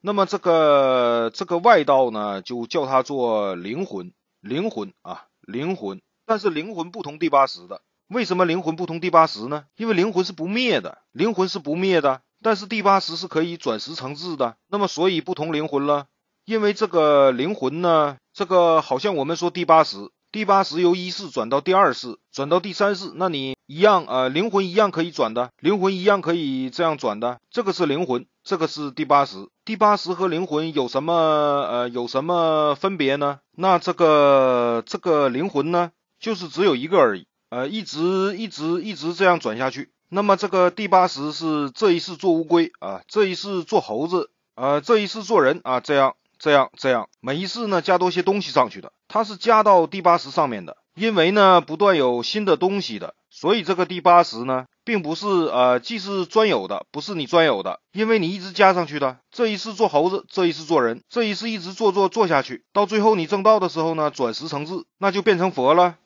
那么这个这个外道呢，就叫它做灵魂，灵魂啊，灵魂，但是灵魂不同第八识的。为什么灵魂不同第八识呢？因为灵魂是不灭的，灵魂是不灭的，但是第八识是可以转识成智的。那么，所以不同灵魂了，因为这个灵魂呢，这个好像我们说第八识，第八识由一世转到第二世，转到第三世，那你一样呃，灵魂一样可以转的，灵魂一样可以这样转的。这个是灵魂，这个是第八识，第八识和灵魂有什么呃有什么分别呢？那这个这个灵魂呢，就是只有一个而已。呃，一直一直一直这样转下去。那么这个第八十是这一次做乌龟啊，这一次做猴子，呃，这一次做人啊，这样这样这样，每一次呢加多些东西上去的，它是加到第八十上面的。因为呢不断有新的东西的，所以这个第八十呢并不是呃既是专有的，不是你专有的，因为你一直加上去的。这一次做猴子，这一次做人，这一次一直做做做下去，到最后你正道的时候呢，转十成智，那就变成佛了。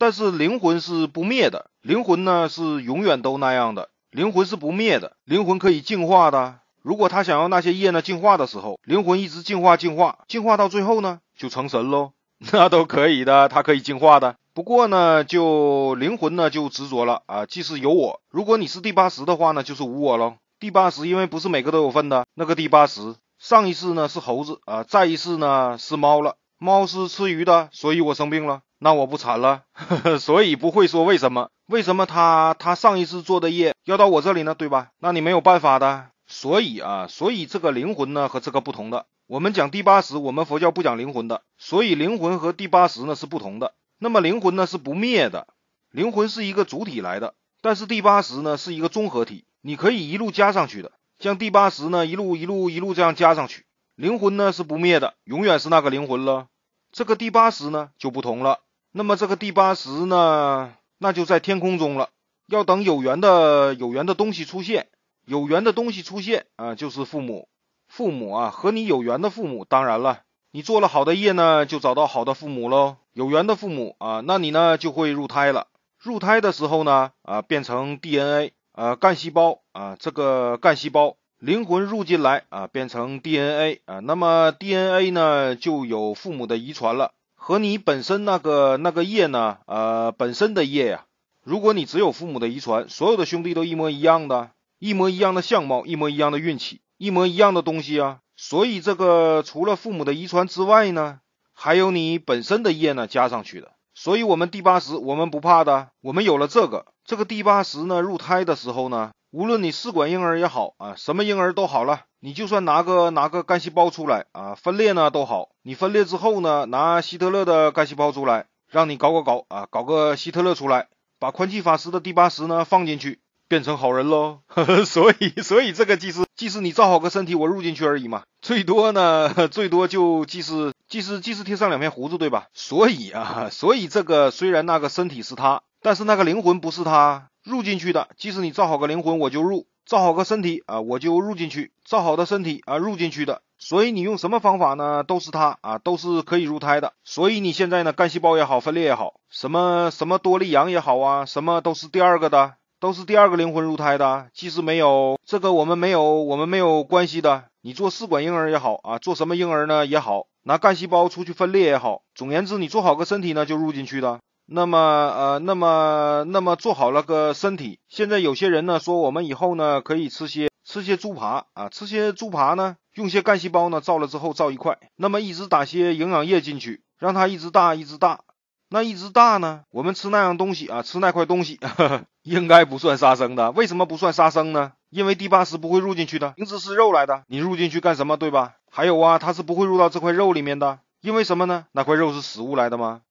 但是灵魂是不灭的，灵魂呢是永远都那样的，灵魂是不灭的，灵魂可以净化的。如果他想要那些业呢净化的时候，灵魂一直净化、净化、净化，到最后呢就成神喽，那都可以的，他可以净化的。不过呢，就灵魂呢就执着了啊，即使有我。如果你是第八十的话呢，就是无我喽。第八十，因为不是每个都有份的。那个第八十，上一世呢是猴子啊，再一世呢是猫了。猫是吃鱼的，所以我生病了。那我不惨了，所以不会说为什么？为什么他他上一次做的业要到我这里呢？对吧？那你没有办法的。所以啊，所以这个灵魂呢和这个不同的。我们讲第八识，我们佛教不讲灵魂的，所以灵魂和第八识呢是不同的。那么灵魂呢是不灭的，灵魂是一个主体来的，但是第八识呢是一个综合体，你可以一路加上去的。像第八识呢一路一路一路这样加上去，灵魂呢是不灭的，永远是那个灵魂了。这个第八识呢就不同了。那么这个第八十呢，那就在天空中了。要等有缘的有缘的东西出现，有缘的东西出现啊，就是父母，父母啊和你有缘的父母。当然了，你做了好的业呢，就找到好的父母喽。有缘的父母啊，那你呢就会入胎了。入胎的时候呢，啊，变成 DNA 啊，干细胞啊，这个干细胞灵魂入进来啊，变成 DNA 啊。那么 DNA 呢，就有父母的遗传了。和你本身那个那个业呢，呃，本身的业呀。如果你只有父母的遗传，所有的兄弟都一模一样的，一模一样的相貌，一模一样的运气，一模一样的东西啊。所以这个除了父母的遗传之外呢，还有你本身的业呢加上去的。所以，我们第八十，我们不怕的，我们有了这个，这个第八十呢，入胎的时候呢。无论你试管婴儿也好啊，什么婴儿都好了。你就算拿个拿个干细胞出来啊，分裂呢都好。你分裂之后呢，拿希特勒的干细胞出来，让你搞搞搞啊，搞个希特勒出来，把宽济法师的第八识呢放进去，变成好人喽。所以，所以这个祭祀祭祀你造好个身体，我入进去而已嘛。最多呢，最多就祭祀祭祀祭祀贴上两片胡子，对吧？所以啊，所以这个虽然那个身体是他，但是那个灵魂不是他。入进去的，即使你造好个灵魂，我就入；造好个身体啊，我就入进去；造好的身体啊，入进去的。所以你用什么方法呢？都是它啊，都是可以入胎的。所以你现在呢，干细胞也好，分裂也好，什么什么多利羊也好啊，什么都是第二个的，都是第二个灵魂入胎的。即使没有这个，我们没有，我们没有关系的。你做试管婴儿也好啊，做什么婴儿呢也好，拿干细胞出去分裂也好，总而言之，你做好个身体呢，就入进去的。那么呃，那么那么做好了个身体。现在有些人呢说，我们以后呢可以吃些吃些猪扒啊，吃些猪扒呢，用些干细胞呢造了之后造一块，那么一直打些营养液进去，让它一直大一直大。那一直大呢，我们吃那样东西啊，吃那块东西 应该不算杀生的。为什么不算杀生呢？因为第八识不会入进去的，明知是肉来的，你入进去干什么？对吧？还有啊，它是不会入到这块肉里面的，因为什么呢？那块肉是食物来的吗？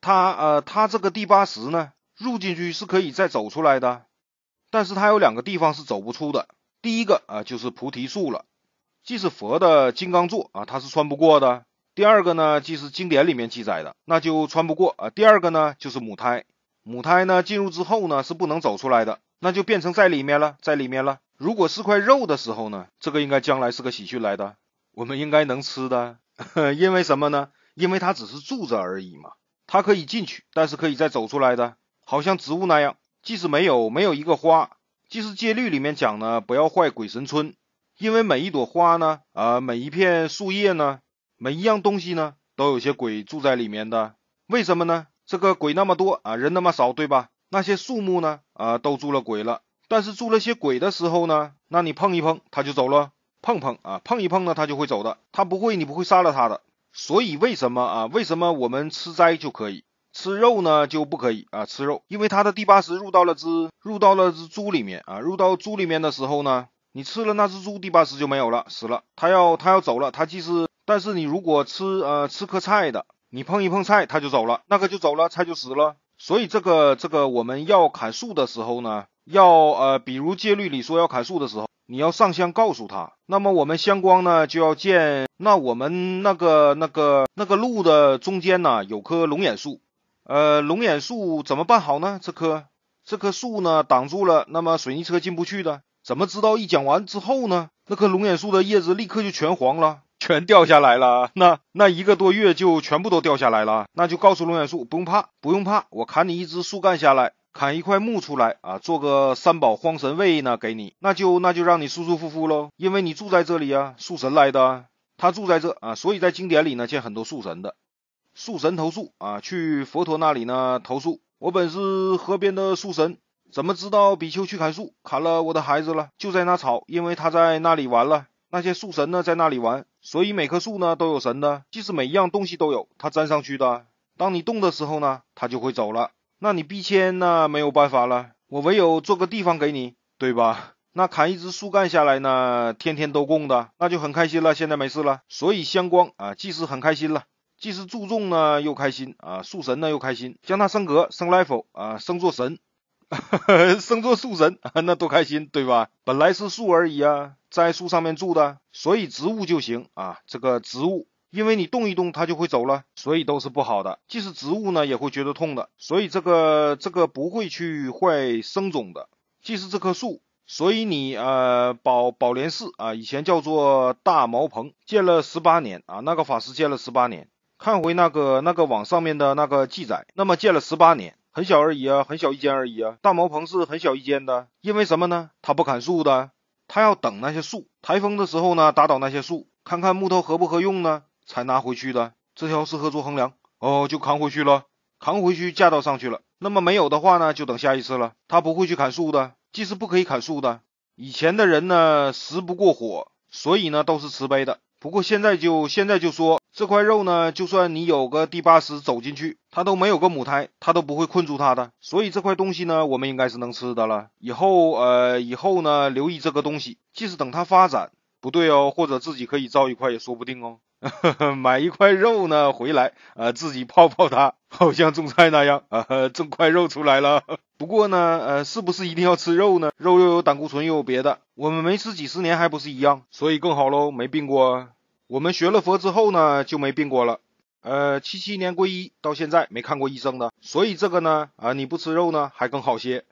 他呃，他这个第八识呢，入进去是可以再走出来的，但是他有两个地方是走不出的。第一个啊，就是菩提树了，既是佛的金刚座啊，他是穿不过的。第二个呢，既是经典里面记载的，那就穿不过啊。第二个呢，就是母胎，母胎呢进入之后呢是不能走出来的，那就变成在里面了，在里面了。如果是块肉的时候呢，这个应该将来是个喜讯来的，我们应该能吃的，因为什么呢？因为它只是住着而已嘛。它可以进去，但是可以再走出来的，好像植物那样。即使没有没有一个花，即使戒律里面讲呢，不要坏鬼神村，因为每一朵花呢，啊，每一片树叶呢，每一样东西呢，都有些鬼住在里面的。为什么呢？这个鬼那么多啊，人那么少，对吧？那些树木呢，啊，都住了鬼了。但是住了些鬼的时候呢，那你碰一碰它就走了，碰碰啊，碰一碰呢它就会走的，它不会，你不会杀了它的。所以为什么啊？为什么我们吃斋就可以吃肉呢？就不可以啊？吃肉，因为它的第八识入到了只入到了只猪里面啊，入到猪里面的时候呢，你吃了那只猪第八识就没有了，死了，它要它要走了，它既是，但是你如果吃呃吃棵菜的，你碰一碰菜，它就走了，那个就走了，菜就死了。所以这个这个我们要砍树的时候呢。要呃，比如戒律里说要砍树的时候，你要上香告诉他。那么我们香光呢就要见那我们那个那个那个路的中间呢有棵龙眼树，呃，龙眼树怎么办好呢？这棵这棵树呢挡住了，那么水泥车进不去的。怎么知道？一讲完之后呢，那棵龙眼树的叶子立刻就全黄了，全掉下来了。那那一个多月就全部都掉下来了。那就告诉龙眼树，不用怕，不用怕，我砍你一只树干下来。砍一块木出来啊，做个三宝荒神位呢，给你，那就那就让你舒舒服服喽，因为你住在这里啊，树神来的，他住在这啊，所以在经典里呢，见很多树神的，树神投树啊，去佛陀那里呢投树。我本是河边的树神，怎么知道比丘去砍树，砍了我的孩子了？就在那吵，因为他在那里玩了，那些树神呢，在那里玩，所以每棵树呢都有神的，即使每一样东西都有，他粘上去的。当你动的时候呢，他就会走了。那你逼迁那没有办法了，我唯有做个地方给你，对吧？那砍一只树干下来呢，天天都供的，那就很开心了。现在没事了，所以相光啊，既是很开心了，既是注重呢，又开心啊，树神呢又开心，将它升格升 level 啊，升做神，升做树神啊，那多开心，对吧？本来是树而已啊，在树上面住的，所以植物就行啊，这个植物。因为你动一动它就会走了，所以都是不好的。即使植物呢也会觉得痛的，所以这个这个不会去坏生种的。既是这棵树，所以你呃，宝宝莲寺啊，以前叫做大茅棚，建了十八年啊，那个法师建了十八年。看回那个那个网上面的那个记载，那么建了十八年，很小而已啊，很小一间而已啊。大茅棚是很小一间的，因为什么呢？他不砍树的，他要等那些树台风的时候呢打倒那些树，看看木头合不合用呢。才拿回去的，这条适合做横梁哦，就扛回去了，扛回去架到上去了。那么没有的话呢，就等下一次了。他不会去砍树的，即是不可以砍树的。以前的人呢，食不过火，所以呢都是慈悲的。不过现在就现在就说这块肉呢，就算你有个第八师走进去，它都没有个母胎，它都不会困住它的。所以这块东西呢，我们应该是能吃的了。以后呃，以后呢，留意这个东西，即是等它发展不对哦，或者自己可以造一块也说不定哦。买一块肉呢回来，呃，自己泡泡它，好像种菜那样，啊，种块肉出来了。不过呢，呃，是不是一定要吃肉呢？肉又有胆固醇，又有别的，我们没吃几十年还不是一样，所以更好喽，没病过。我们学了佛之后呢，就没病过了。呃，七七年皈依到现在没看过医生的，所以这个呢，啊，你不吃肉呢还更好些。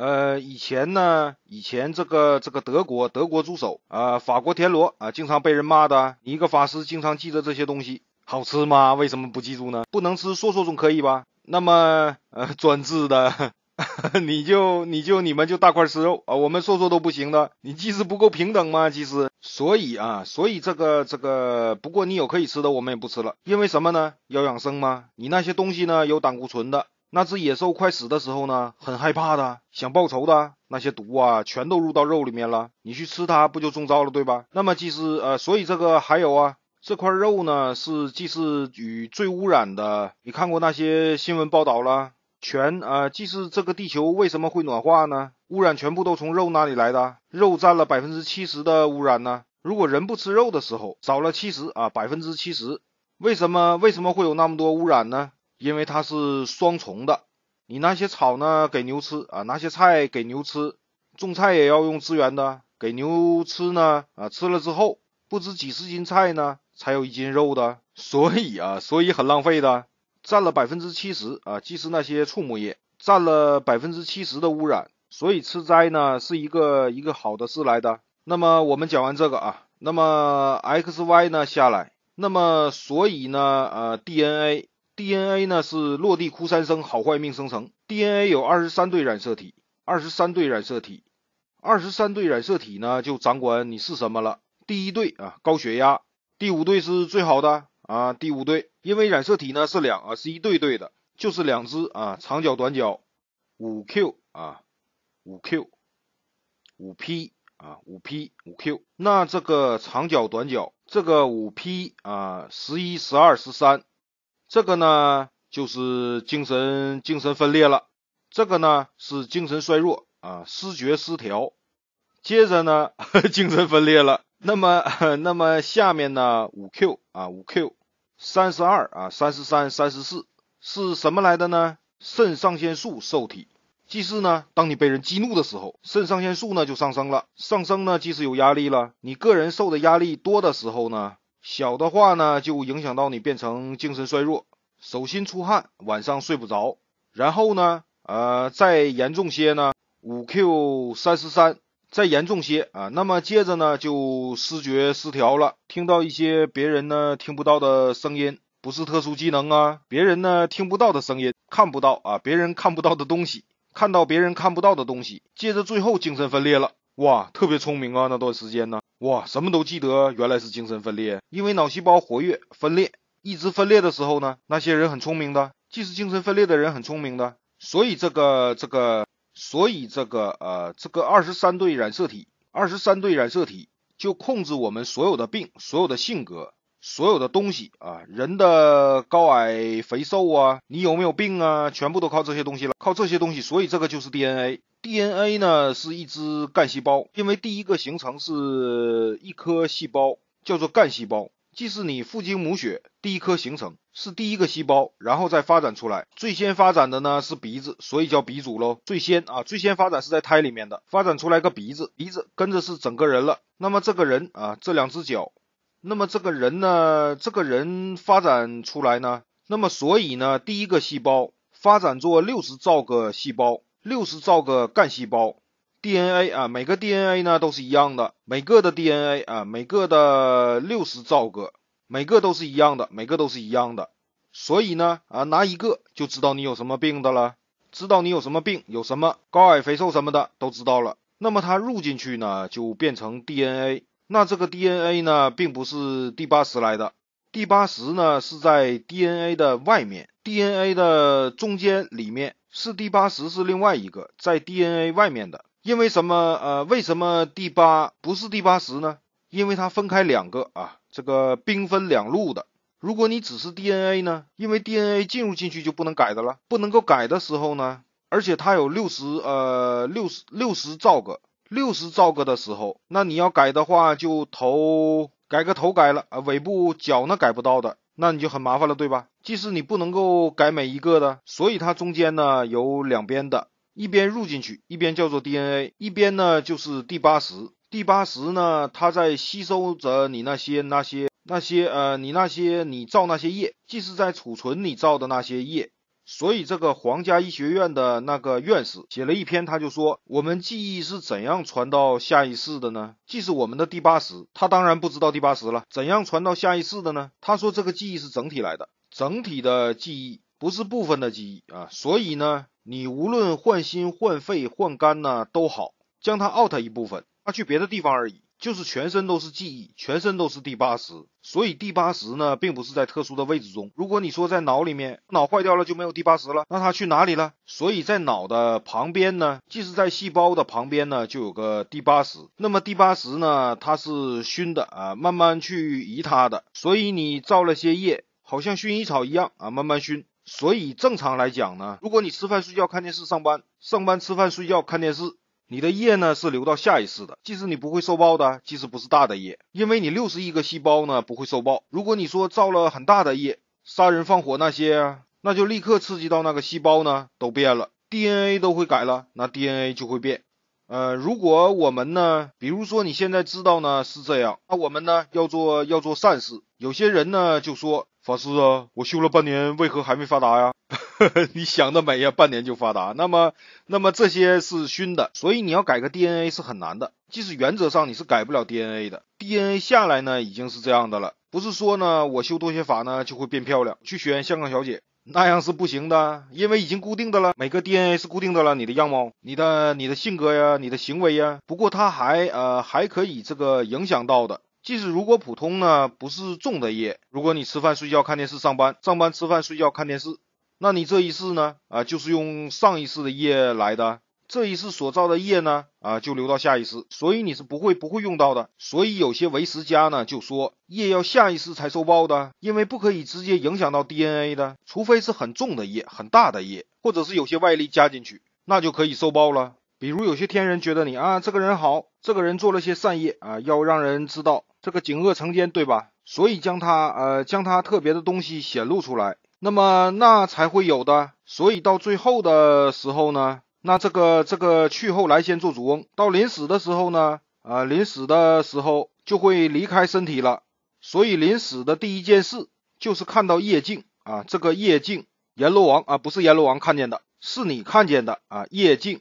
呃，以前呢，以前这个这个德国德国猪手啊，法国田螺啊，经常被人骂的。一个法师经常记着这些东西，好吃吗？为什么不记住呢？不能吃，说说总可以吧？那么呃，专制的，你就你就你们就大块吃肉啊，我们说说都不行的。你技丝不够平等吗？鸡丝，所以啊，所以这个这个，不过你有可以吃的，我们也不吃了，因为什么呢？要养生吗？你那些东西呢，有胆固醇的。那只野兽快死的时候呢，很害怕的，想报仇的，那些毒啊，全都入到肉里面了。你去吃它，不就中招了，对吧？那么祭祀，呃，所以这个还有啊，这块肉呢是祭祀与最污染的。你看过那些新闻报道了？全呃，祭祀这个地球为什么会暖化呢？污染全部都从肉那里来的？肉占了百分之七十的污染呢。如果人不吃肉的时候，少了七十啊，百分之七十，为什么为什么会有那么多污染呢？因为它是双重的，你那些草呢给牛吃啊，那些菜给牛吃，种菜也要用资源的，给牛吃呢啊，吃了之后不知几十斤菜呢才有一斤肉的，所以啊，所以很浪费的，占了百分之七十啊，即是那些畜牧业占了百分之七十的污染，所以吃斋呢是一个一个好的事来的。那么我们讲完这个啊，那么 X、Y 呢下来，那么所以呢，呃，DNA。DNA 呢是落地哭三声，好坏命生成。DNA 有二十三对染色体，二十三对染色体，二十三对染色体呢就掌管你是什么了。第一对啊高血压，第五对是最好的啊第五对，因为染色体呢是两啊是一对对的，就是两只啊长角短角，五 Q 啊五 Q 五 P 啊五 P 五 Q，那这个长角短角，这个五 P 啊十一十二十三。这个呢就是精神精神分裂了，这个呢是精神衰弱啊，失觉失调，接着呢 精神分裂了，那么 那么下面呢五 q 啊五 q 三十二啊三十三三十四是什么来的呢？肾上腺素受体，即是呢，当你被人激怒的时候，肾上腺素呢就上升了，上升呢即是有压力了，你个人受的压力多的时候呢。小的话呢，就影响到你变成精神衰弱，手心出汗，晚上睡不着。然后呢，呃，再严重些呢，五 Q 三十三，再严重些啊，那么接着呢，就视觉失调了，听到一些别人呢听不到的声音，不是特殊技能啊，别人呢听不到的声音，看不到啊，别人看不到的东西，看到别人看不到的东西，接着最后精神分裂了。哇，特别聪明啊！那段时间呢，哇，什么都记得。原来是精神分裂，因为脑细胞活跃分裂，一直分裂的时候呢，那些人很聪明的，既是精神分裂的人很聪明的，所以这个这个，所以这个呃，这个二十三对染色体，二十三对染色体就控制我们所有的病，所有的性格。所有的东西啊，人的高矮、肥瘦啊，你有没有病啊，全部都靠这些东西了，靠这些东西，所以这个就是 DNA。DNA 呢，是一只干细胞，因为第一个形成是一颗细胞，叫做干细胞。即是你父精母血第一颗形成是第一个细胞，然后再发展出来，最先发展的呢是鼻子，所以叫鼻祖喽。最先啊，最先发展是在胎里面的，发展出来个鼻子，鼻子跟着是整个人了。那么这个人啊，这两只脚。那么这个人呢？这个人发展出来呢？那么所以呢？第一个细胞发展做六十兆个细胞，六十兆个干细胞，DNA 啊，每个 DNA 呢都是一样的，每个的 DNA 啊，每个的六十兆个，每个都是一样的，每个都是一样的。所以呢啊，拿一个就知道你有什么病的了，知道你有什么病，有什么高矮肥瘦什么的都知道了。那么它入进去呢，就变成 DNA。那这个 DNA 呢，并不是第八十来的，第八十呢是在 DNA 的外面，DNA 的中间里面是第八十，是另外一个在 DNA 外面的。因为什么？呃，为什么第八不是第八十呢？因为它分开两个啊，这个兵分两路的。如果你只是 DNA 呢，因为 DNA 进入进去就不能改的了，不能够改的时候呢，而且它有六十呃六十六十兆个。六十兆个的时候，那你要改的话，就头改个头改了啊，尾部脚呢改不到的，那你就很麻烦了，对吧？即使你不能够改每一个的，所以它中间呢有两边的，一边入进去，一边叫做 DNA，一边呢就是第八十，第八十呢它在吸收着你那些那些那些呃你那些你造那些液，既是在储存你造的那些液。所以，这个皇家医学院的那个院士写了一篇，他就说：“我们记忆是怎样传到下一世的呢？既是我们的第八识，他当然不知道第八识了。怎样传到下一世的呢？他说，这个记忆是整体来的，整体的记忆不是部分的记忆啊。所以呢，你无论换心、换肺、换肝呢，都好，将它 out 一部分，它去别的地方而已。”就是全身都是记忆，全身都是第八十，所以第八十呢，并不是在特殊的位置中。如果你说在脑里面，脑坏掉了就没有第八十了，那它去哪里了？所以在脑的旁边呢，即使在细胞的旁边呢，就有个第八十。那么第八十呢，它是熏的啊，慢慢去移它的。所以你造了些液，好像薰衣草一样啊，慢慢熏。所以正常来讲呢，如果你吃饭、睡觉、看电视、上班，上班、吃饭、睡觉、看电视。你的业呢是留到下一世的，即使你不会受报的，即使不是大的业，因为你六十亿个细胞呢不会受报。如果你说造了很大的业，杀人放火那些，那就立刻刺激到那个细胞呢都变了，DNA 都会改了，那 DNA 就会变。呃，如果我们呢，比如说你现在知道呢是这样，那我们呢要做要做善事，有些人呢就说。法师啊，我修了半年，为何还没发达呀？你想得美呀，半年就发达？那么，那么这些是熏的，所以你要改个 DNA 是很难的。即使原则上你是改不了 DNA 的，DNA 下来呢已经是这样的了。不是说呢，我修多些法呢就会变漂亮，去选香港小姐那样是不行的，因为已经固定的了。每个 DNA 是固定的了，你的样貌、你的、你的性格呀、你的行为呀，不过它还呃还可以这个影响到的。即使如果普通呢，不是重的业，如果你吃饭、睡觉、看电视、上班，上班、吃饭、睡觉、看电视，那你这一世呢，啊，就是用上一世的业来的，这一世所造的业呢，啊，就留到下一世，所以你是不会不会用到的。所以有些为识家呢，就说业要下一世才受报的，因为不可以直接影响到 DNA 的，除非是很重的业、很大的业，或者是有些外力加进去，那就可以受报了。比如有些天人觉得你啊，这个人好，这个人做了些善业啊，要让人知道。这个景恶成奸，对吧？所以将它，呃，将它特别的东西显露出来，那么那才会有的。所以到最后的时候呢，那这个这个去后来先做主翁，到临死的时候呢，啊，临死的时候就会离开身体了。所以临死的第一件事就是看到夜镜啊，这个夜镜阎罗王啊，不是阎罗王看见的，是你看见的啊，夜镜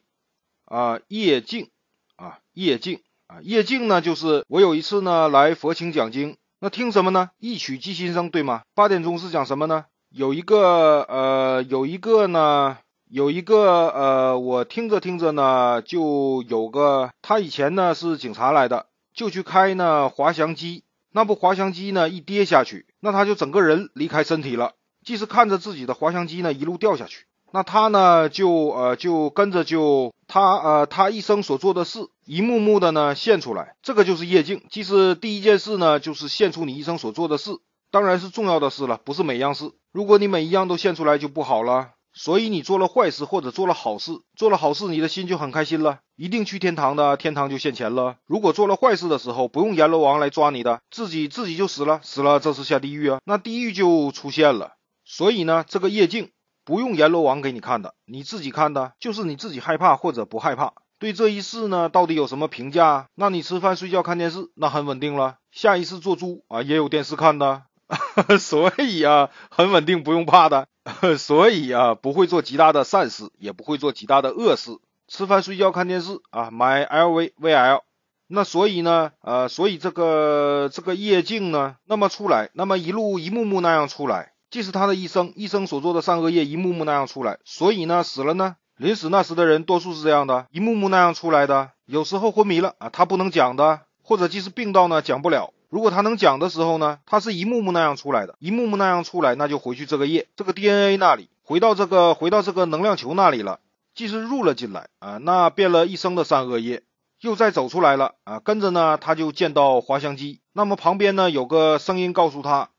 啊，夜镜啊，夜镜啊，叶静呢，就是我有一次呢来佛清讲经，那听什么呢？一曲寄心声，对吗？八点钟是讲什么呢？有一个呃，有一个呢，有一个呃，我听着听着呢，就有个他以前呢是警察来的，就去开那滑翔机，那不滑翔机呢一跌下去，那他就整个人离开身体了，即是看着自己的滑翔机呢一路掉下去。那他呢？就呃，就跟着就他呃，他一生所做的事，一幕幕的呢献出来。这个就是业镜，即是第一件事呢，就是献出你一生所做的事，当然是重要的事了，不是每样事。如果你每一样都献出来就不好了。所以你做了坏事或者做了好事，做了好事你的心就很开心了，一定去天堂的，天堂就现钱了。如果做了坏事的时候，不用阎罗王来抓你的，自己自己就死了，死了这是下地狱啊，那地狱就出现了。所以呢，这个业镜。不用阎罗王给你看的，你自己看的，就是你自己害怕或者不害怕。对这一世呢，到底有什么评价？那你吃饭、睡觉、看电视，那很稳定了。下一次做猪啊，也有电视看的，所以啊，很稳定，不用怕的。所以啊，不会做极大的善事，也不会做极大的恶事。吃饭、睡觉、看电视啊，买 LV、VL。那所以呢，呃，所以这个这个夜镜呢，那么出来，那么一路一幕幕那样出来。即是他的一生，一生所做的善恶业，一幕幕那样出来。所以呢，死了呢，临死那时的人多数是这样的，一幕幕那样出来的。有时候昏迷了啊，他不能讲的，或者即使病倒呢，讲不了。如果他能讲的时候呢，他是一幕幕那样出来的，一幕幕那样出来，那就回去这个业，这个 DNA 那里，回到这个回到这个能量球那里了。即是入了进来啊，那变了一生的善恶业，又再走出来了啊。跟着呢，他就见到滑翔机。那么旁边呢，有个声音告诉他。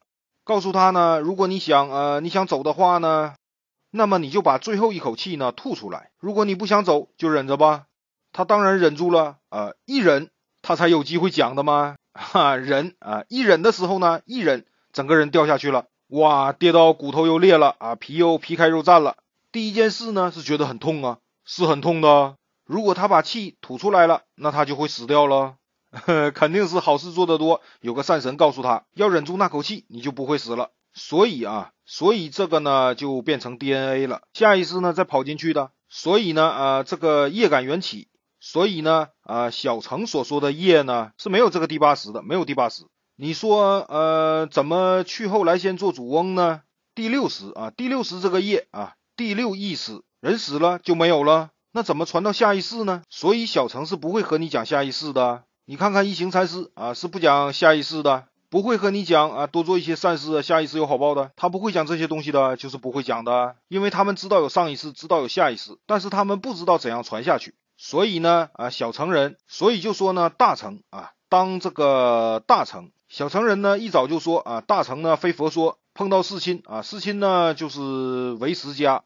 告诉他呢，如果你想，呃，你想走的话呢，那么你就把最后一口气呢吐出来。如果你不想走，就忍着吧。他当然忍住了，呃，一忍，他才有机会讲的吗？哈，忍啊，一忍的时候呢，一忍，整个人掉下去了，哇，跌到骨头又裂了啊，皮又皮开肉绽了。第一件事呢是觉得很痛啊，是很痛的。如果他把气吐出来了，那他就会死掉了。肯定是好事做得多，有个善神告诉他要忍住那口气，你就不会死了。所以啊，所以这个呢就变成 DNA 了。下一识呢再跑进去的，所以呢啊这个业感缘起，所以呢啊小程所说的业呢是没有这个第八识的，没有第八识。你说呃怎么去后来先做主翁呢？第六识啊，第六识这个业啊，第六意识，人死了就没有了，那怎么传到下一世呢？所以小程是不会和你讲下一世的。你看看一行禅师啊，是不讲下一世的，不会和你讲啊，多做一些善事，下一世有好报的。他不会讲这些东西的，就是不会讲的，因为他们知道有上一世，知道有下一世，但是他们不知道怎样传下去。所以呢，啊，小成人，所以就说呢，大成啊，当这个大成，小成人呢，一早就说啊，大成呢非佛说，碰到世亲啊，世亲呢就是唯识家，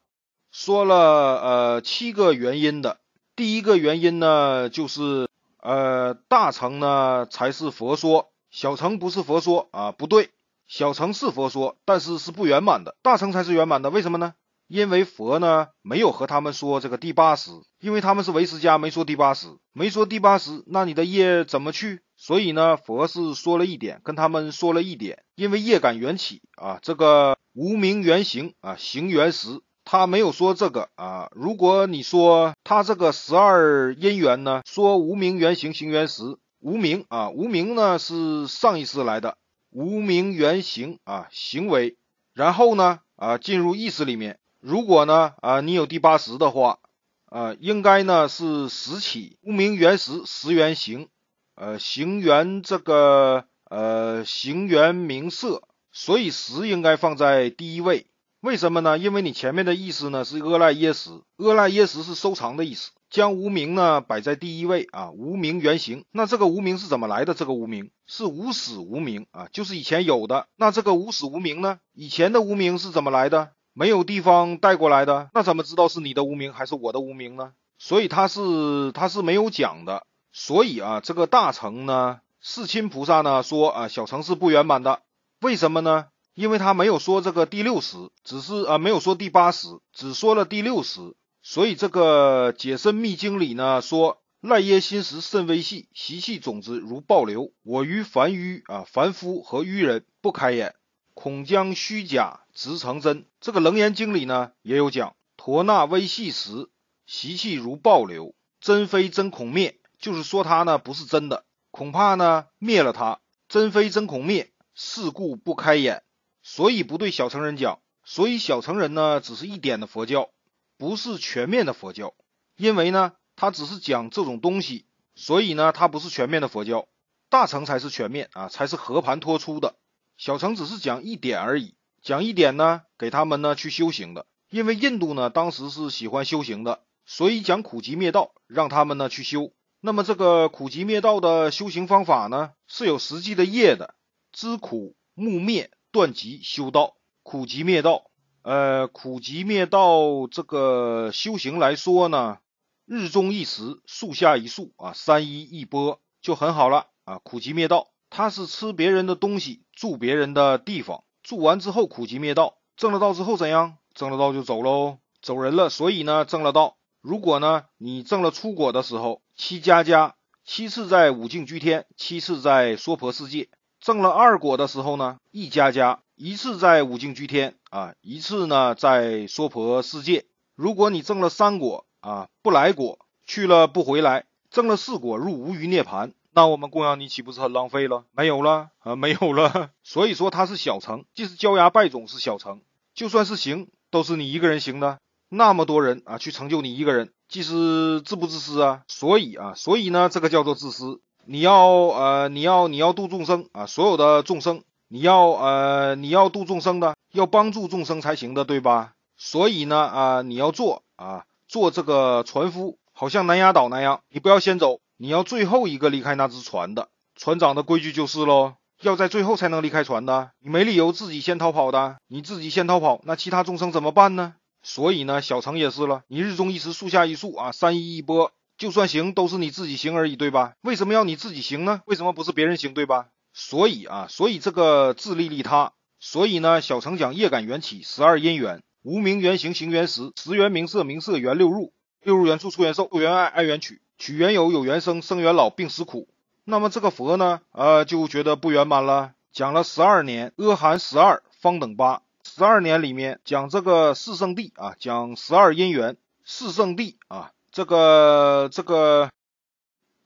说了呃七个原因的，第一个原因呢就是。呃，大乘呢才是佛说，小乘不是佛说啊，不对，小乘是佛说，但是是不圆满的，大乘才是圆满的，为什么呢？因为佛呢没有和他们说这个第八识，因为他们是唯识家，没说第八识，没说第八识，那你的业怎么去？所以呢，佛是说了一点，跟他们说了一点，因为业感缘起啊，这个无名缘行啊，行缘识。他没有说这个啊，如果你说他这个十二因缘呢，说无名原形行缘时，无名啊，无名呢是上一世来的无名原形啊行为，然后呢啊进入意识里面，如果呢啊你有第八识的话啊，应该呢是识起无名原识十原行，呃行缘这个呃行缘名色，所以识应该放在第一位。为什么呢？因为你前面的意思呢是“阿赖耶识”，“阿赖耶识”是收藏的意思，将无名呢摆在第一位啊，无名原型。那这个无名是怎么来的？这个无名是无始无名啊，就是以前有的。那这个无始无名呢？以前的无名是怎么来的？没有地方带过来的。那怎么知道是你的无名还是我的无名呢？所以他是他是没有讲的。所以啊，这个大乘呢，世亲菩萨呢说啊，小乘是不圆满的。为什么呢？因为他没有说这个第六识，只是啊没有说第八识，只说了第六识，所以这个《解深密经》里呢说：“赖耶心识甚微细，习气种子如暴流。我于凡愚啊凡夫和愚人不开眼，恐将虚假直成真。”这个《楞严经》里呢也有讲：“陀那微细时，习气如暴流，真非真恐灭。”就是说他呢不是真的，恐怕呢灭了他，真非真恐灭，是故不开眼。所以不对小乘人讲，所以小乘人呢只是一点的佛教，不是全面的佛教。因为呢，他只是讲这种东西，所以呢，他不是全面的佛教。大乘才是全面啊，才是和盘托出的。小乘只是讲一点而已，讲一点呢，给他们呢去修行的。因为印度呢当时是喜欢修行的，所以讲苦集灭道，让他们呢去修。那么这个苦集灭道的修行方法呢是有实际的业的，知苦、目灭。断集修道，苦集灭道。呃，苦集灭道这个修行来说呢，日中一时，树下一树啊，三一一波就很好了啊。苦集灭道，他是吃别人的东西，住别人的地方，住完之后苦集灭道，挣了道之后怎样？挣了道就走喽，走人了。所以呢，挣了道。如果呢，你挣了出果的时候，七加加，七次在五境居天，七次在娑婆世界。挣了二果的时候呢，一家家一次在五境居天啊，一次呢在娑婆世界。如果你挣了三果啊，不来果去了不回来，挣了四果入无余涅盘，那我们供养你岂不是很浪费了？没有了啊，没有了。所以说它是小乘，即使焦牙败种是小乘，就算是行都是你一个人行的，那么多人啊去成就你一个人，即使自不自私啊，所以啊，所以呢这个叫做自私。你要呃，你要你要度众生啊，所有的众生，你要呃，你要度众生的，要帮助众生才行的，对吧？所以呢啊，你要做啊，做这个船夫，好像南丫岛那样，你不要先走，你要最后一个离开那只船的。船长的规矩就是喽，要在最后才能离开船的，你没理由自己先逃跑的，你自己先逃跑，那其他众生怎么办呢？所以呢，小城也是了，你日中一时，树下一树啊，山一一波。就算行都是你自己行而已，对吧？为什么要你自己行呢？为什么不是别人行，对吧？所以啊，所以这个自利利他，所以呢，小成讲业感缘起，十二因缘，无名缘行，行缘时，十缘名色，名色缘六入，六入缘处出缘受，受缘爱，爱缘取，取缘有，有缘生，生缘老病死苦。那么这个佛呢，呃，就觉得不圆满了。讲了十二年，阿含十二方等八，十二年里面讲这个四圣谛啊，讲十二因缘，四圣谛啊。这个这个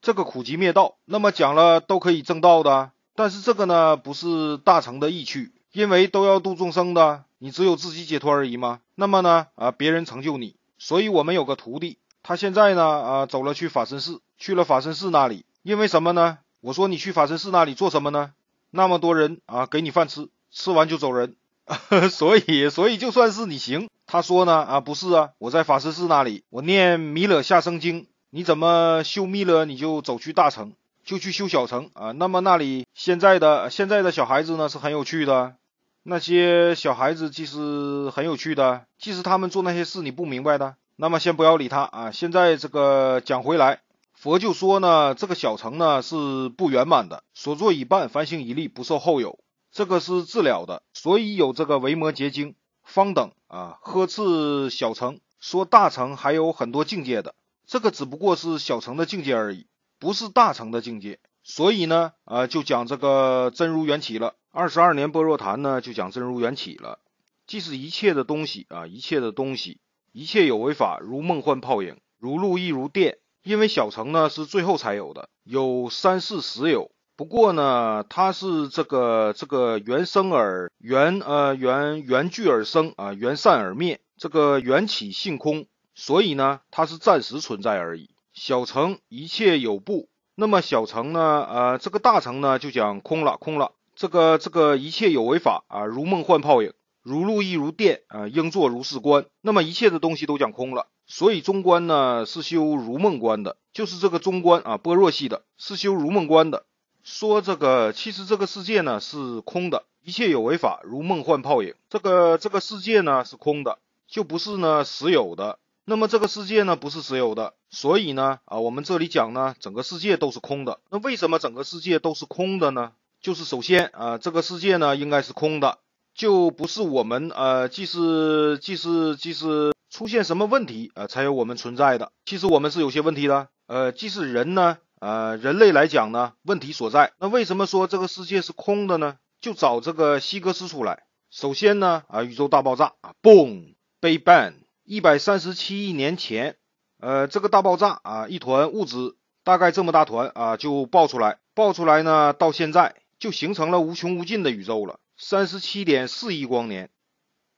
这个苦集灭道，那么讲了都可以证道的，但是这个呢不是大成的意趣，因为都要度众生的，你只有自己解脱而已嘛。那么呢啊别人成就你，所以我们有个徒弟，他现在呢啊走了去法身寺，去了法身寺那里，因为什么呢？我说你去法身寺那里做什么呢？那么多人啊给你饭吃，吃完就走人，所以所以就算是你行。他说呢啊不是啊，我在法师寺那里，我念弥勒下生经。你怎么修弥勒你就走去大城，就去修小城啊？那么那里现在的现在的小孩子呢是很有趣的，那些小孩子其实很有趣的，即使他们做那些事你不明白的，那么先不要理他啊。现在这个讲回来，佛就说呢，这个小城呢是不圆满的，所作一半，凡行一力，不受后有。这个是治疗的，所以有这个维摩诘经。方等啊呵斥小乘说大乘还有很多境界的，这个只不过是小乘的境界而已，不是大乘的境界。所以呢啊就讲这个真如缘起了，二十二年般若谈呢就讲真如缘起了，即是一切的东西啊一切的东西，一切有为法如梦幻泡影，如露亦如电，因为小乘呢是最后才有的，有三四十有。不过呢，它是这个这个缘生而缘呃缘缘聚而生啊，缘散而灭。这个缘起性空，所以呢，它是暂时存在而已。小乘一切有不，那么小乘呢，呃，这个大乘呢就讲空了，空了。这个这个一切有为法啊，如梦幻泡影，如露亦如电啊，应作如是观。那么一切的东西都讲空了，所以中观呢是修如梦观的，就是这个中观啊，般若系的是修如梦观的。说这个其实这个世界呢是空的，一切有为法如梦幻泡影。这个这个世界呢是空的，就不是呢实有的。那么这个世界呢不是实有的，所以呢啊我们这里讲呢整个世界都是空的。那为什么整个世界都是空的呢？就是首先啊这个世界呢应该是空的，就不是我们呃既是既是既是出现什么问题啊才有我们存在的。其实我们是有些问题的，呃即使人呢。呃，人类来讲呢，问题所在。那为什么说这个世界是空的呢？就找这个希格斯出来。首先呢，啊，宇宙大爆炸啊，嘣，Big Bang，一百三十七亿年前，呃，这个大爆炸啊，一团物质大概这么大团啊，就爆出来，爆出来呢，到现在就形成了无穷无尽的宇宙了。三十七点四亿光年，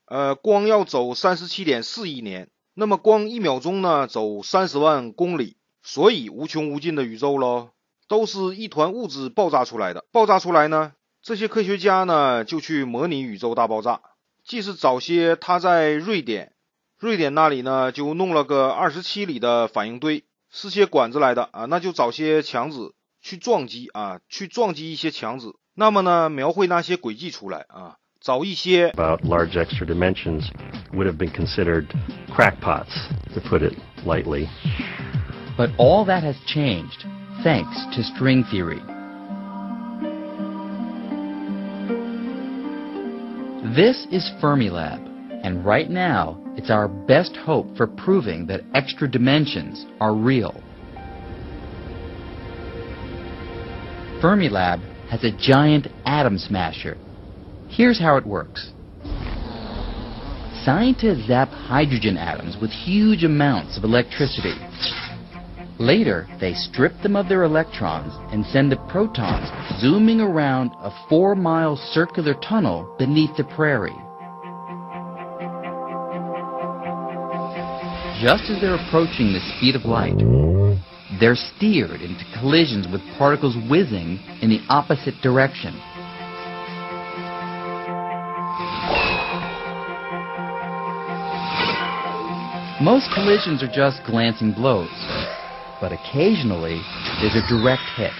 呃，光要走三十七点四亿年，那么光一秒钟呢，走三十万公里。所以无穷无尽的宇宙喽，都是一团物质爆炸出来的。爆炸出来呢，这些科学家呢就去模拟宇宙大爆炸。即使早些他在瑞典，瑞典那里呢就弄了个二十七里的反应堆，是些管子来的啊，那就找些墙纸去撞击啊，去撞击一些墙纸。那么呢，描绘那些轨迹出来啊，找一些。But all that has changed thanks to string theory. This is Fermilab, and right now it's our best hope for proving that extra dimensions are real. Fermilab has a giant atom smasher. Here's how it works. Scientists zap hydrogen atoms with huge amounts of electricity Later, they strip them of their electrons and send the protons zooming around a four-mile circular tunnel beneath the prairie. Just as they're approaching the speed of light, they're steered into collisions with particles whizzing in the opposite direction. Most collisions are just glancing blows, but occasionally there's a direct hit.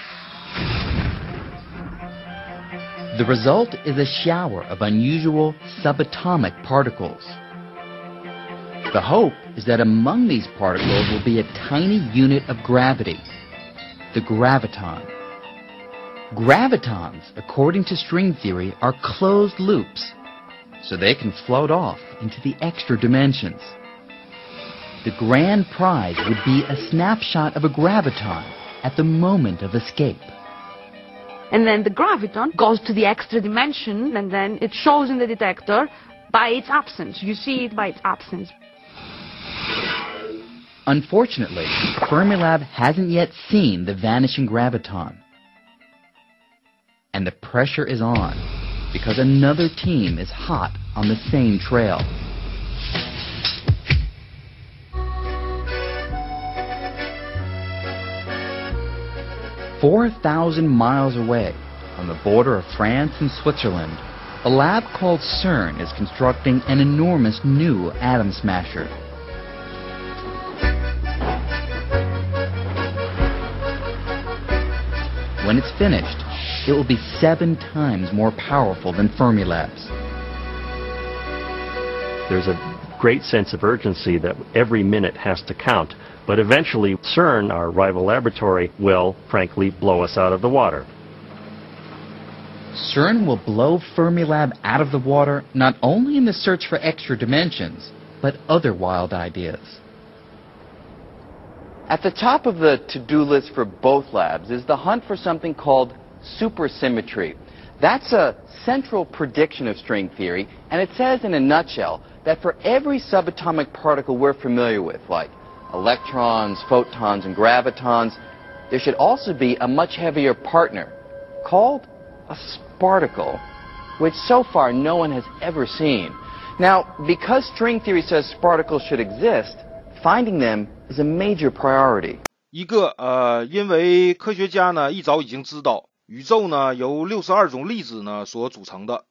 The result is a shower of unusual subatomic particles. The hope is that among these particles will be a tiny unit of gravity, the graviton. Gravitons, according to string theory, are closed loops, so they can float off into the extra dimensions the grand prize would be a snapshot of a graviton at the moment of escape. And then the graviton goes to the extra dimension and then it shows in the detector by its absence. You see it by its absence. Unfortunately, Fermilab hasn't yet seen the vanishing graviton. And the pressure is on because another team is hot on the same trail. 4,000 miles away, on the border of France and Switzerland, a lab called CERN is constructing an enormous new atom smasher. When it's finished, it will be seven times more powerful than Fermilab's. There's a great sense of urgency that every minute has to count but eventually, CERN, our rival laboratory, will, frankly, blow us out of the water. CERN will blow Fermilab out of the water not only in the search for extra dimensions, but other wild ideas. At the top of the to-do list for both labs is the hunt for something called supersymmetry. That's a central prediction of string theory, and it says in a nutshell that for every subatomic particle we're familiar with, like electrons, photons, and gravitons, there should also be a much heavier partner called a sparticle, which so far no one has ever seen. Now, because string theory says sparticles should exist, finding them is a major priority. 一个呃，因为科学家呢一早已经知道宇宙呢由六十二种粒子呢所组成的，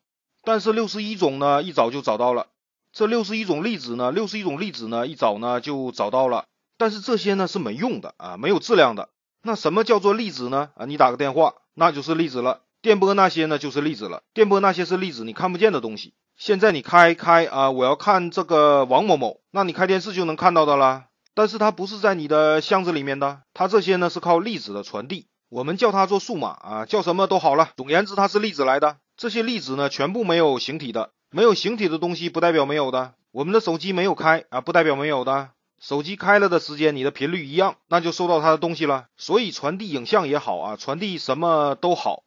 但是六十一种呢一早就找到了。这六十一种粒子呢，六十一种粒子呢一早呢就找到了。但是这些呢是没用的啊，没有质量的。那什么叫做粒子呢？啊，你打个电话，那就是粒子了。电波那些呢就是粒子了。电波那些是粒子，你看不见的东西。现在你开开啊，我要看这个王某某，那你开电视就能看到的了。但是它不是在你的箱子里面的，它这些呢是靠粒子的传递，我们叫它做数码啊，叫什么都好了。总而言之，它是粒子来的。这些粒子呢全部没有形体的，没有形体的东西不代表没有的。我们的手机没有开啊，不代表没有的。手机开了的时间，你的频率一样，那就收到它的东西了。所以传递影像也好啊，传递什么都好，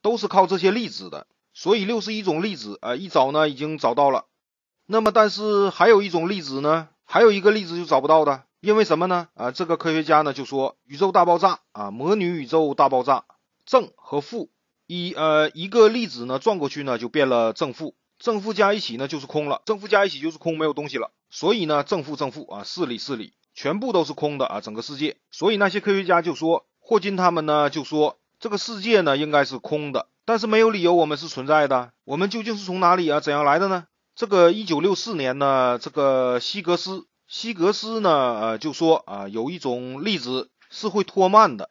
都是靠这些粒子的。所以六十一种粒子啊，一找呢已经找到了。那么但是还有一种粒子呢，还有一个粒子就找不到的，因为什么呢？啊，这个科学家呢就说宇宙大爆炸啊，魔女宇宙大爆炸，正和负一呃一个粒子呢转过去呢就变了正负。正负加一起呢，就是空了；正负加一起就是空，没有东西了。所以呢，正负正负啊，是里是里，全部都是空的啊，整个世界。所以那些科学家就说，霍金他们呢就说，这个世界呢应该是空的。但是没有理由我们是存在的，我们究竟是从哪里啊，怎样来的呢？这个一九六四年呢，这个希格斯希格斯呢呃就说啊，有一种粒子是会拖慢的，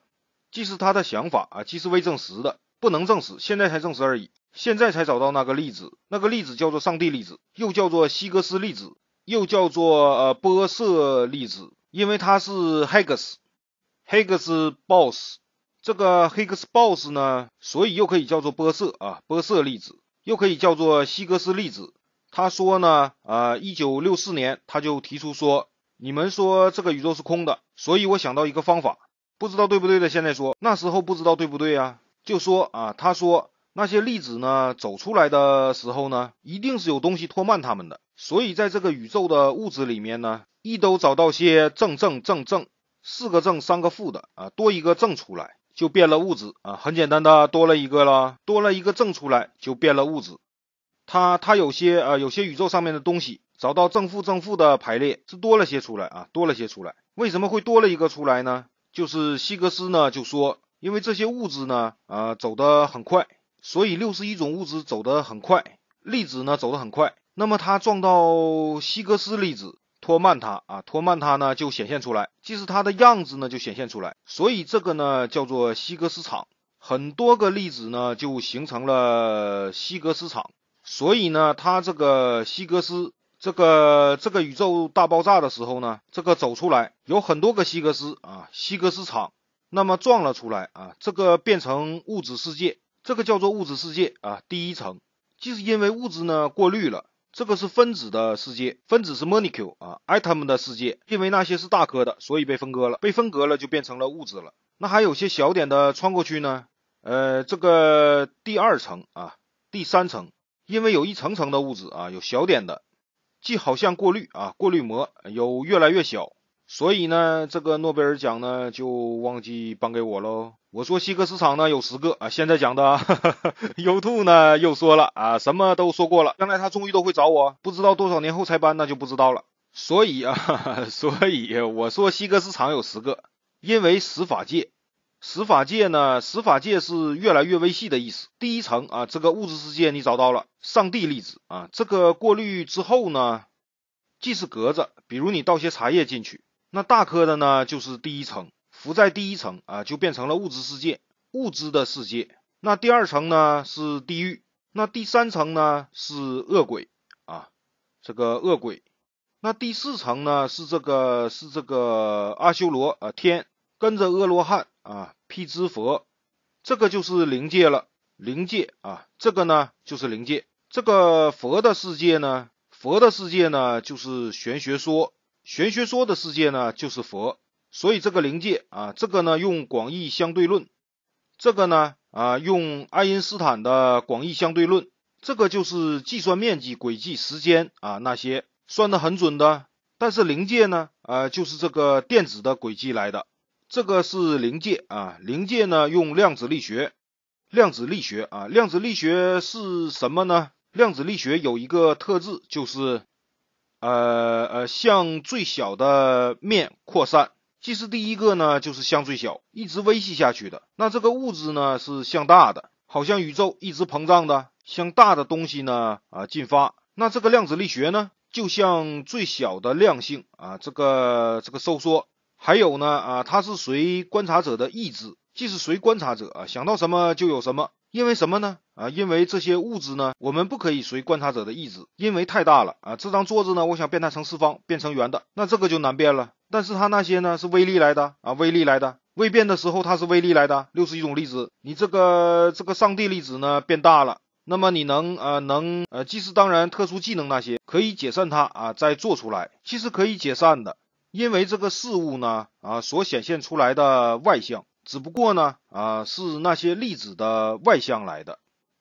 即是他的想法啊，即是未证实的，不能证实，现在才证实而已。现在才找到那个粒子，那个粒子叫做上帝粒子，又叫做希格斯粒子，又叫做呃玻色粒子，因为它是 Higgs，Higgs bos，s 这个 Higgs bos s 呢，所以又可以叫做玻色啊，玻色粒子，又可以叫做希格斯粒子。他说呢啊，一九六四年他就提出说，你们说这个宇宙是空的，所以我想到一个方法，不知道对不对的。现在说那时候不知道对不对呀，就说啊，他说。那些粒子呢？走出来的时候呢，一定是有东西拖慢它们的。所以，在这个宇宙的物质里面呢，一都找到些正正正正四个正三个负的啊，多一个正出来就变了物质啊。很简单的，多了一个了，多了一个正出来就变了物质。它它有些啊，有些宇宙上面的东西找到正负正负的排列是多了些出来啊，多了些出来。为什么会多了一个出来呢？就是希格斯呢就说，因为这些物质呢啊走得很快。所以，六十一种物质走得很快，粒子呢走得很快。那么它撞到希格斯粒子，拖慢它啊，拖慢它呢就显现出来，即使它的样子呢就显现出来。所以这个呢叫做希格斯场，很多个粒子呢就形成了希格斯场。所以呢，它这个希格斯这个这个宇宙大爆炸的时候呢，这个走出来有很多个希格斯啊，希格斯场，那么撞了出来啊，这个变成物质世界。这个叫做物质世界啊，第一层，即是因为物质呢过滤了，这个是分子的世界，分子是 molecule 啊，atom 的世界，因为那些是大颗的，所以被分割了，被分割了就变成了物质了。那还有些小点的穿过去呢，呃，这个第二层啊，第三层，因为有一层层的物质啊，有小点的，既好像过滤啊，过滤膜有越来越小。所以呢，这个诺贝尔奖呢就忘记颁给我喽。我说西格斯场呢有十个啊，现在讲的 YouTube 呢又说了啊，什么都说过了，将来他终于都会找我，不知道多少年后才搬那就不知道了。所以啊，所以我说西格斯场有十个，因为十法界，十法界呢，十法界是越来越微细的意思。第一层啊，这个物质世界你找到了上帝粒子啊，这个过滤之后呢，既是格子，比如你倒些茶叶进去。那大颗的呢，就是第一层，浮在第一层啊，就变成了物质世界，物质的世界。那第二层呢是地狱，那第三层呢是恶鬼啊，这个恶鬼。那第四层呢是这个是这个阿修罗啊天，跟着阿罗汉啊辟支佛，这个就是灵界了，灵界啊，这个呢就是灵界。这个佛的世界呢，佛的世界呢就是玄学说。玄学说的世界呢，就是佛，所以这个灵界啊，这个呢用广义相对论，这个呢啊用爱因斯坦的广义相对论，这个就是计算面积、轨迹、时间啊那些算的很准的。但是灵界呢，呃就是这个电子的轨迹来的，这个是灵界啊，灵界呢用量子力学，量子力学啊，量子力学是什么呢？量子力学有一个特质就是。呃呃，向最小的面扩散，既是第一个呢，就是向最小一直微细下去的。那这个物质呢，是向大的，好像宇宙一直膨胀的，向大的东西呢啊进发。那这个量子力学呢，就像最小的量性啊，这个这个收缩。还有呢啊，它是随观察者的意志，既是随观察者啊想到什么就有什么。因为什么呢？啊，因为这些物质呢，我们不可以随观察者的意志，因为太大了啊。这张桌子呢，我想变它成四方，变成圆的，那这个就难变了。但是它那些呢，是微粒来的啊，微粒来的。未变的时候，它是微粒来的，六十一种粒子。你这个这个上帝粒子呢，变大了，那么你能呃能呃，即使当然特殊技能那些可以解散它啊，再做出来，其实可以解散的，因为这个事物呢啊所显现出来的外象。只不过呢，啊，是那些粒子的外向来的，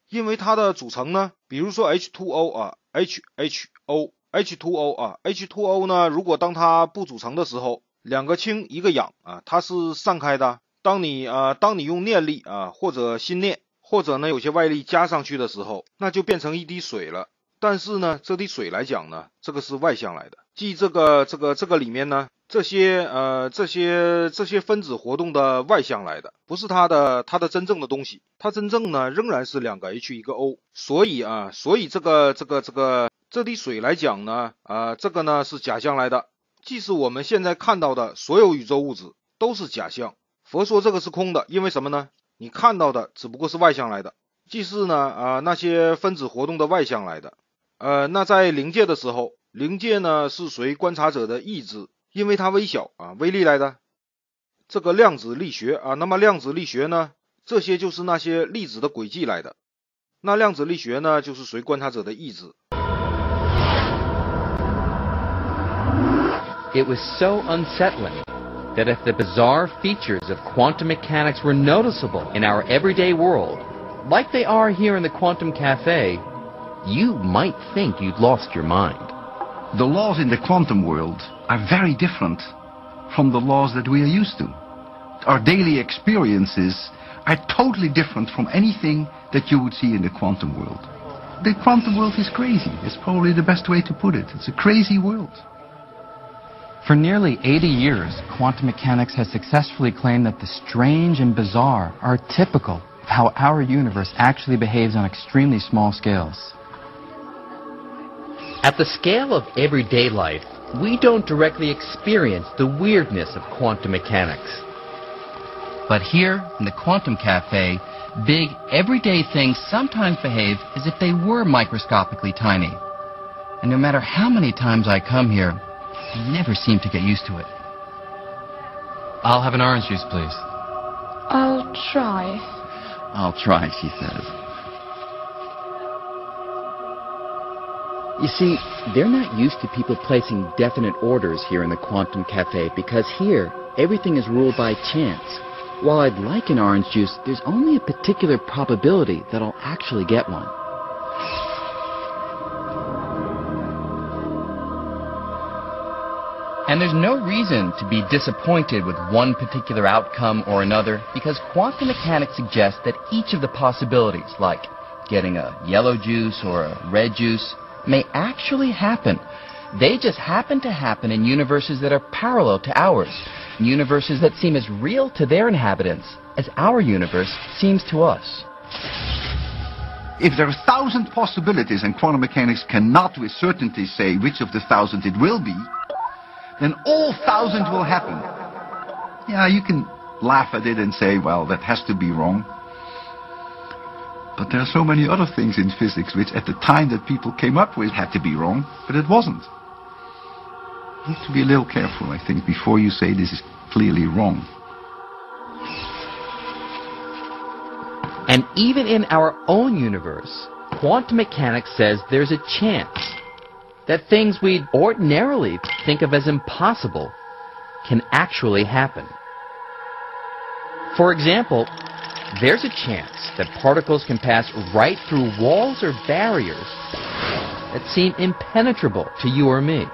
因为它的组成呢，比如说 H2O 啊，H H O H2O 啊，H2O 呢，如果当它不组成的时候，两个氢一个氧啊，它是散开的。当你啊，当你用念力啊，或者心念，或者呢有些外力加上去的时候，那就变成一滴水了。但是呢，这滴水来讲呢，这个是外向来的。即这个这个这个里面呢，这些呃这些这些分子活动的外向来的，不是它的它的真正的东西，它真正呢仍然是两个 H 一个 O。所以啊，所以这个这个这个这滴水来讲呢，啊这个呢是假象来的，即使我们现在看到的所有宇宙物质都是假象，佛说这个是空的，因为什么呢？你看到的只不过是外向来的，即是呢啊那些分子活动的外向来的。呃，那在临界的时候。灵界呢是随观察者的意志，因为它微小啊，微粒来的。这个量子力学啊，那么量子力学呢，这些就是那些粒子的轨迹来的。那量子力学呢，就是随观察者的意志。It was so unsettling that if the bizarre features of quantum mechanics were noticeable in our everyday world, like they are here in the quantum cafe, you might think you'd lost your mind. the laws in the quantum world are very different from the laws that we are used to. Our daily experiences are totally different from anything that you would see in the quantum world. The quantum world is crazy. It's probably the best way to put it. It's a crazy world. For nearly 80 years, quantum mechanics has successfully claimed that the strange and bizarre are typical of how our universe actually behaves on extremely small scales. At the scale of everyday life, we don't directly experience the weirdness of quantum mechanics. But here, in the Quantum Cafe, big, everyday things sometimes behave as if they were microscopically tiny. And no matter how many times I come here, I never seem to get used to it. I'll have an orange juice, please. I'll try. I'll try, she says. You see, they're not used to people placing definite orders here in the Quantum Cafe because here, everything is ruled by chance. While I'd like an orange juice, there's only a particular probability that I'll actually get one. And there's no reason to be disappointed with one particular outcome or another because quantum mechanics suggests that each of the possibilities, like getting a yellow juice or a red juice, may actually happen. They just happen to happen in universes that are parallel to ours, universes that seem as real to their inhabitants as our universe seems to us. If there are a thousand possibilities and quantum mechanics cannot with certainty say which of the thousand it will be, then all thousand will happen. Yeah, you can laugh at it and say, well, that has to be wrong. But there are so many other things in physics which at the time that people came up with had to be wrong, but it wasn't. You have to be a little careful, I think, before you say this is clearly wrong. And even in our own universe, quantum mechanics says there's a chance that things we ordinarily think of as impossible can actually happen. For example, there's a chance that particles can pass right through walls or barriers that seem impenetrable to you or me.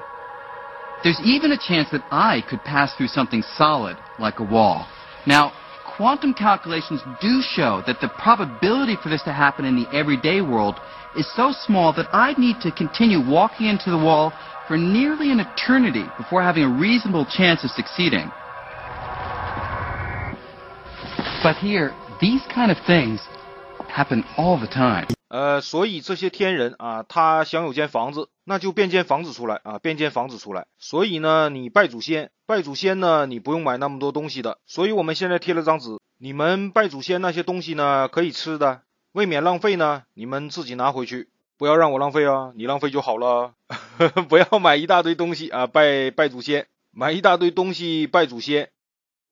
There's even a chance that I could pass through something solid, like a wall. Now, quantum calculations do show that the probability for this to happen in the everyday world is so small that I'd need to continue walking into the wall for nearly an eternity before having a reasonable chance of succeeding. But here, these kind of things happen all the time。呃，所以这些天人啊，他想有间房子，那就变间房子出来啊，变间房子出来。所以呢，你拜祖先，拜祖先呢，你不用买那么多东西的。所以我们现在贴了张纸，你们拜祖先那些东西呢，可以吃的，未免浪费呢，你们自己拿回去，不要让我浪费啊。你浪费就好了，不要买一大堆东西啊，拜拜祖先，买一大堆东西拜祖先。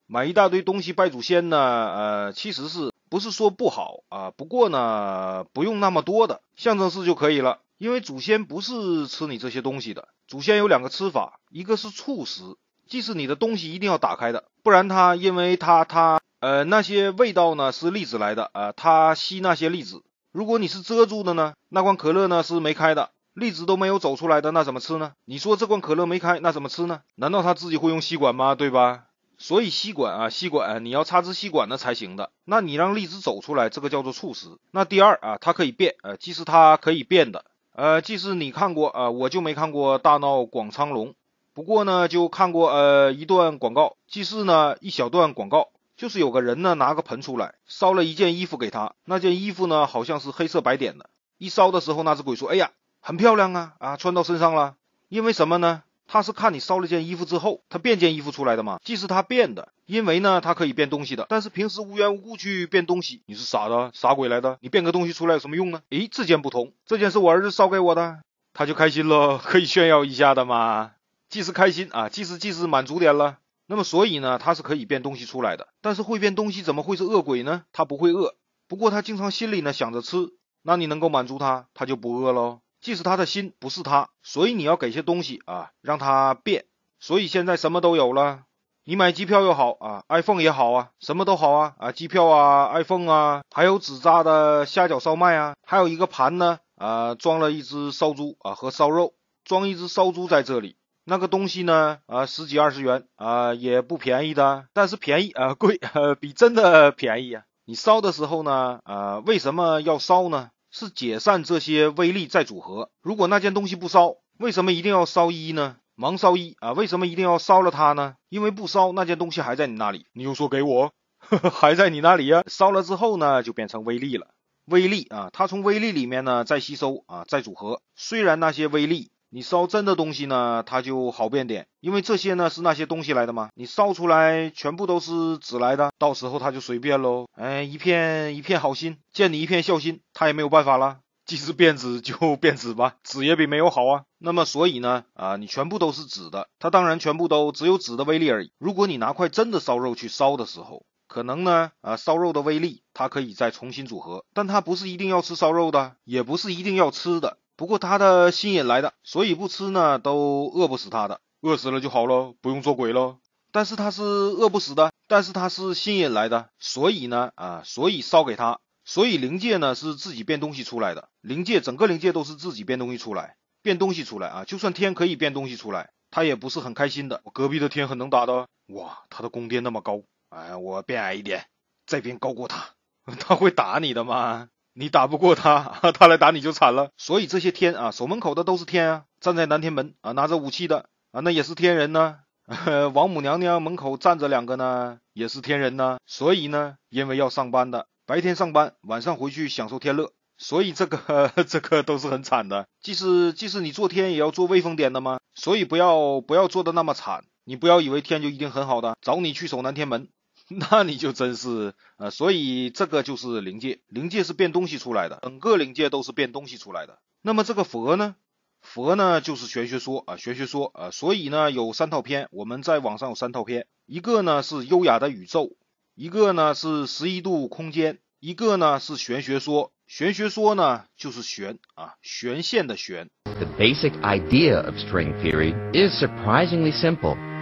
买一大堆东西拜祖先呢？呃，其实是不是说不好啊？不过呢，不用那么多的象征式就可以了。因为祖先不是吃你这些东西的。祖先有两个吃法，一个是触食，即是你的东西一定要打开的，不然它因为它它呃那些味道呢是粒子来的啊，它吸那些粒子。如果你是遮住的呢，那罐可乐呢是没开的，粒子都没有走出来的，那怎么吃呢？你说这罐可乐没开，那怎么吃呢？难道他自己会用吸管吗？对吧？所以吸管啊，吸管，你要插支吸管的才行的。那你让荔枝走出来，这个叫做促死。那第二啊，它可以变，呃，即是它可以变的，呃，即是你看过啊，我就没看过《大闹广苍龙》，不过呢，就看过呃一段广告，即是呢一小段广告，就是有个人呢拿个盆出来烧了一件衣服给他，那件衣服呢好像是黑色白点的，一烧的时候那只鬼说：“哎呀，很漂亮啊啊，穿到身上了。”因为什么呢？他是看你烧了件衣服之后，他变件衣服出来的吗？既是他变的，因为呢，他可以变东西的。但是平时无缘无故去变东西，你是傻的，傻鬼来的？你变个东西出来有什么用呢？诶，这件不同，这件是我儿子烧给我的，他就开心了，可以炫耀一下的嘛。既是开心啊，既是既是满足点了。那么所以呢，他是可以变东西出来的。但是会变东西，怎么会是恶鬼呢？他不会饿，不过他经常心里呢想着吃，那你能够满足他，他就不饿喽。即使他的心不是他，所以你要给些东西啊，让他变。所以现在什么都有了，你买机票又好啊，iPhone 也好啊，什么都好啊啊，机票啊，iPhone 啊，还有纸扎的虾饺烧麦啊，还有一个盘呢啊，装了一只烧猪啊和烧肉，装一只烧猪在这里，那个东西呢啊，十几二十元啊也不便宜的，但是便宜啊贵 比真的便宜啊。你烧的时候呢啊为什么要烧呢？是解散这些威力再组合。如果那件东西不烧，为什么一定要烧一呢？盲烧一啊，为什么一定要烧了它呢？因为不烧那件东西还在你那里，你又说给我，还在你那里呀。烧了之后呢，就变成威力了。威力啊，它从威力里面呢再吸收啊再组合。虽然那些威力你烧真的东西呢，它就好变点，因为这些呢是那些东西来的嘛。你烧出来全部都是纸来的，到时候它就随便喽。哎，一片一片好心，见你一片孝心，他也没有办法了。既是变纸就变纸吧，纸也比没有好啊。那么所以呢，啊，你全部都是纸的，它当然全部都只有纸的威力而已。如果你拿块真的烧肉去烧的时候，可能呢，啊，烧肉的威力它可以再重新组合，但它不是一定要吃烧肉的，也不是一定要吃的。不过他的心也来的，所以不吃呢都饿不死他的，饿死了就好了，不用做鬼了。但是他是饿不死的，但是他是心引来的，所以呢啊，所以烧给他，所以灵界呢是自己变东西出来的，灵界整个灵界都是自己变东西出来，变东西出来啊，就算天可以变东西出来，他也不是很开心的。隔壁的天很能打的，哇，他的宫殿那么高，哎，我变矮一点，再变高过他，他会打你的吗？你打不过他，他来打你就惨了。所以这些天啊，守门口的都是天啊，站在南天门啊，拿着武器的啊，那也是天人呢。王母娘娘门口站着两个呢，也是天人呢。所以呢，因为要上班的，白天上班，晚上回去享受天乐，所以这个 这个都是很惨的。即使即使你做天，也要做威风点的吗？所以不要不要做的那么惨。你不要以为天就一定很好的，找你去守南天门。那你就真是呃，所以这个就是灵界，灵界是变东西出来的，整个灵界都是变东西出来的。那么这个佛呢，佛呢就是玄学说啊，玄学说啊，所以呢有三套片，我们在网上有三套片，一个呢是优雅的宇宙，一个呢是十一度空间，一个呢是玄学说，玄学说呢就是玄啊，玄线的玄。The string theory idea basic is surprisingly simple. of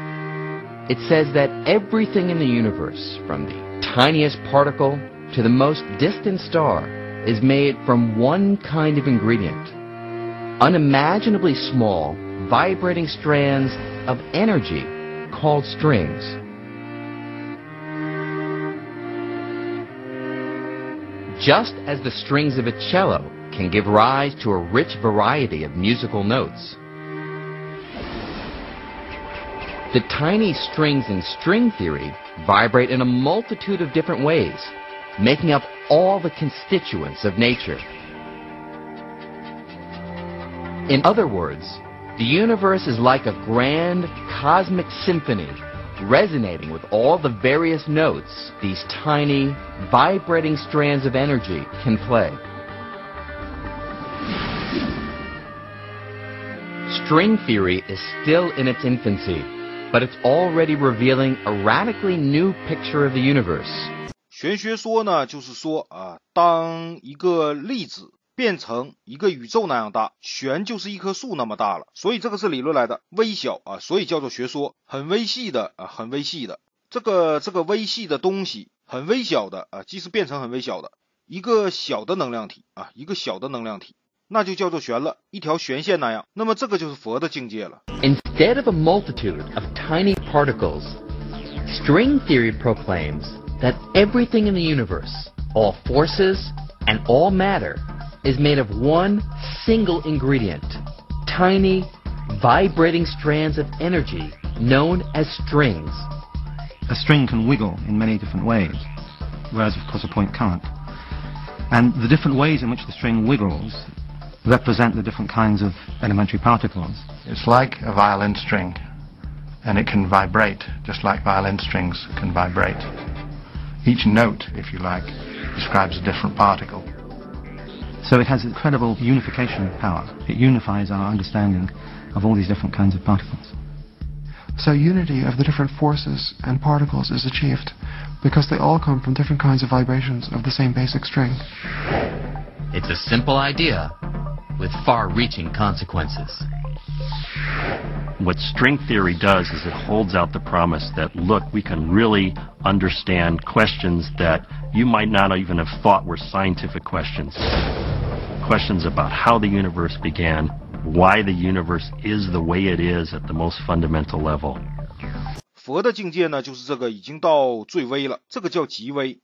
It says that everything in the universe, from the tiniest particle to the most distant star, is made from one kind of ingredient. Unimaginably small, vibrating strands of energy called strings. Just as the strings of a cello can give rise to a rich variety of musical notes, The tiny strings in string theory vibrate in a multitude of different ways, making up all the constituents of nature. In other words, the universe is like a grand cosmic symphony resonating with all the various notes these tiny, vibrating strands of energy can play. String theory is still in its infancy, but it's already revealing a radically new picture of the universe 玄学说呢就是说啊当一个粒子变成一个宇宙那样大玄就是一棵树那么大了所以这个是理论来的微小啊所以叫做学说很微细的啊很微细的这个这个微细的东西很微小的啊即使变成很微小的一个小的能量体啊一个小的能量体那就叫做悬了，一条悬线那样。那么这个就是佛的境界了。Instead of a multitude of tiny particles, string theory proclaims that everything in the universe, all forces and all matter, is made of one single ingredient, tiny vibrating strands of energy known as strings. A string can wiggle in many different ways, whereas of course a point can't. And the different ways in which the string wiggles represent the different kinds of elementary particles. It's like a violin string and it can vibrate just like violin strings can vibrate. Each note, if you like, describes a different particle. So it has incredible unification power. It unifies our understanding of all these different kinds of particles. So unity of the different forces and particles is achieved because they all come from different kinds of vibrations of the same basic string. It's a simple idea with far-reaching consequences. What string theory does is it holds out the promise that, look, we can really understand questions that you might not even have thought were scientific questions. Questions about how the universe began, why the universe is the way it is at the most fundamental level. 佛的境界呢，就是这个已经到最微了，这个叫极微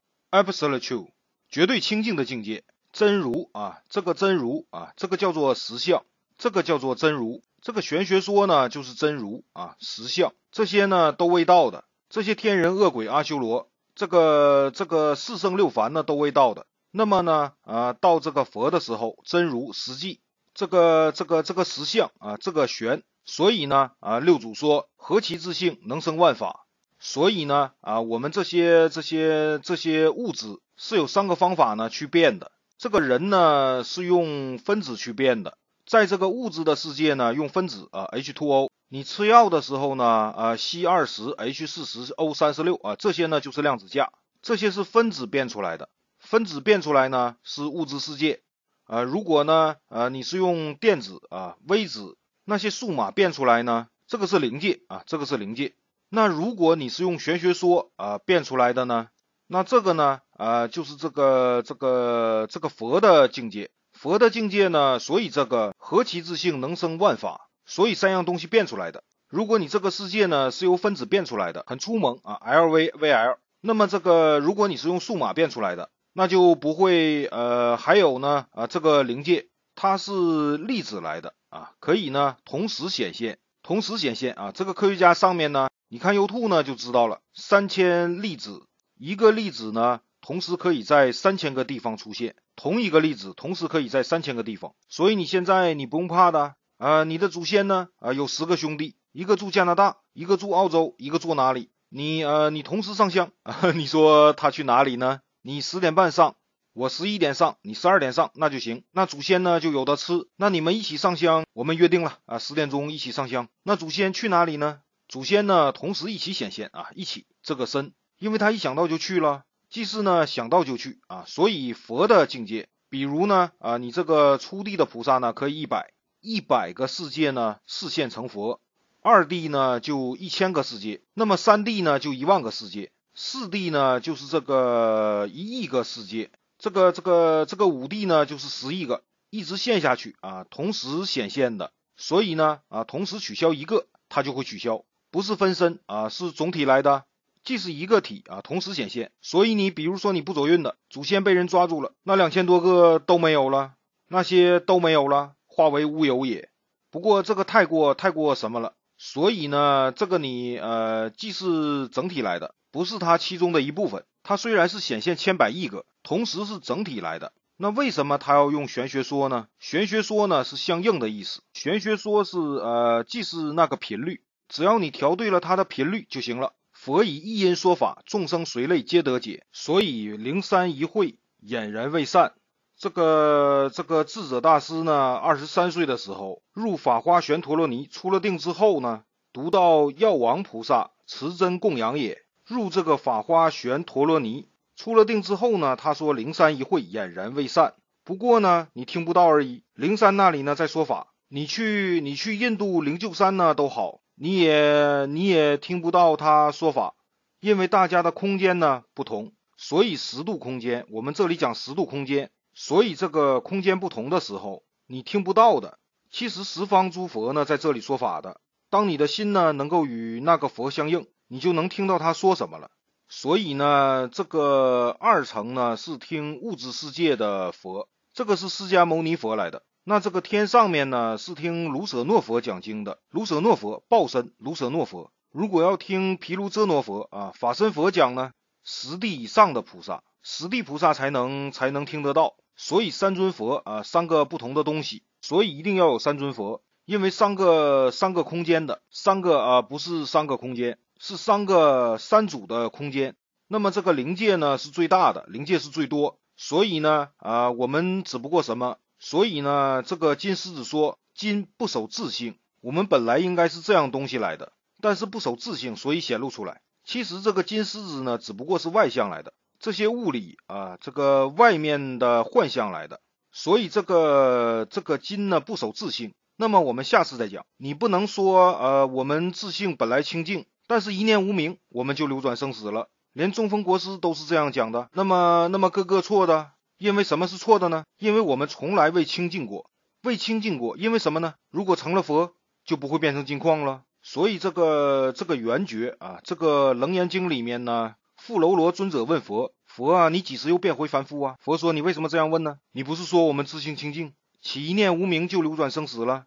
真如啊，这个真如啊，这个叫做实相，这个叫做真如，这个玄学说呢就是真如啊，实相这些呢都未到的，这些天人恶鬼阿修罗，这个这个四圣六凡呢都未到的，那么呢啊到这个佛的时候，真如实际，这个这个这个实相啊，这个玄，所以呢啊六祖说何其自性能生万法，所以呢啊我们这些这些这些物质是有三个方法呢去变的。这个人呢是用分子去变的，在这个物质的世界呢，用分子啊，H2O。你吃药的时候呢，啊，C20H40O36 啊，这些呢就是量子价，这些是分子变出来的。分子变出来呢是物质世界，啊，如果呢，啊，你是用电子啊、微子那些数码变出来呢，这个是灵界啊，这个是灵界。那如果你是用玄学说啊变出来的呢？那这个呢？啊，就是这个这个这个佛的境界，佛的境界呢，所以这个何其自性能生万法，所以三样东西变出来的。如果你这个世界呢是由分子变出来的，很粗萌啊，L V V L。那么这个如果你是用数码变出来的，那就不会呃，还有呢啊，这个灵界它是粒子来的啊，可以呢同时显现，同时显现啊。这个科学家上面呢，你看 y o u t w o 呢就知道了，三千粒子。一个粒子呢，同时可以在三千个地方出现。同一个粒子同时可以在三千个地方。所以你现在你不用怕的啊。你的祖先呢啊，有十个兄弟，一个住加拿大，一个住澳洲，一个住哪里？你呃，你同时上香啊？你说他去哪里呢？你十点半上，我十一点上，你十二点上，那就行。那祖先呢就有的吃。那你们一起上香，我们约定了啊，十点钟一起上香。那祖先去哪里呢？祖先呢同时一起显现啊，一起这个身。因为他一想到就去了，祭祀呢想到就去啊，所以佛的境界，比如呢啊，你这个初地的菩萨呢，可以一百一百个世界呢四现成佛，二地呢就一千个世界，那么三地呢就一万个世界，四地呢就是这个一亿个世界，这个这个这个五地呢就是十亿个，一直现下去啊，同时显现的，所以呢啊，同时取消一个，它就会取消，不是分身啊，是总体来的。既是一个体啊，同时显现，所以你比如说你不走运的祖先被人抓住了，那两千多个都没有了，那些都没有了，化为乌有也。不过这个太过太过什么了，所以呢，这个你呃，既是整体来的，不是它其中的一部分。它虽然是显现千百亿个，同时是整体来的。那为什么他要用玄学说呢？玄学说呢是相应的意思，玄学说是呃，既是那个频率，只要你调对了它的频率就行了。佛以一音说法，众生随类皆得解。所以灵山一会，俨然未散。这个这个智者大师呢，二十三岁的时候入法花玄陀罗尼，出了定之后呢，读到药王菩萨持针供养也，入这个法花玄陀罗尼，出了定之后呢，他说灵山一会俨然未散。不过呢，你听不到而已。灵山那里呢在说法，你去你去印度灵鹫山呢都好。你也你也听不到他说法，因为大家的空间呢不同，所以十度空间，我们这里讲十度空间，所以这个空间不同的时候，你听不到的。其实十方诸佛呢在这里说法的，当你的心呢能够与那个佛相应，你就能听到他说什么了。所以呢，这个二层呢是听物质世界的佛，这个是释迦牟尼佛来的。那这个天上面呢，是听卢舍诺佛讲经的。卢舍诺佛报身，卢舍诺佛。如果要听毗卢遮那佛啊法身佛讲呢，十地以上的菩萨，十地菩萨才能才能听得到。所以三尊佛啊，三个不同的东西，所以一定要有三尊佛，因为三个三个空间的，三个啊不是三个空间，是三个三组的空间。那么这个灵界呢是最大的，灵界是最多，所以呢啊我们只不过什么？所以呢，这个金狮子说金不守自性，我们本来应该是这样东西来的，但是不守自性，所以显露出来。其实这个金狮子呢，只不过是外向来的，这些物理啊，这个外面的幻象来的。所以这个这个金呢，不守自性。那么我们下次再讲。你不能说呃，我们自性本来清净，但是一念无明，我们就流转生死了。连中风国师都是这样讲的。那么那么各个错的。因为什么是错的呢？因为我们从来未清净过，未清净过。因为什么呢？如果成了佛，就不会变成金矿了。所以这个这个缘觉啊，这个《楞严经》里面呢，富楼罗尊者问佛：“佛啊，你几时又变回凡夫啊？”佛说：“你为什么这样问呢？你不是说我们自性清净，起一念无明就流转生死了？”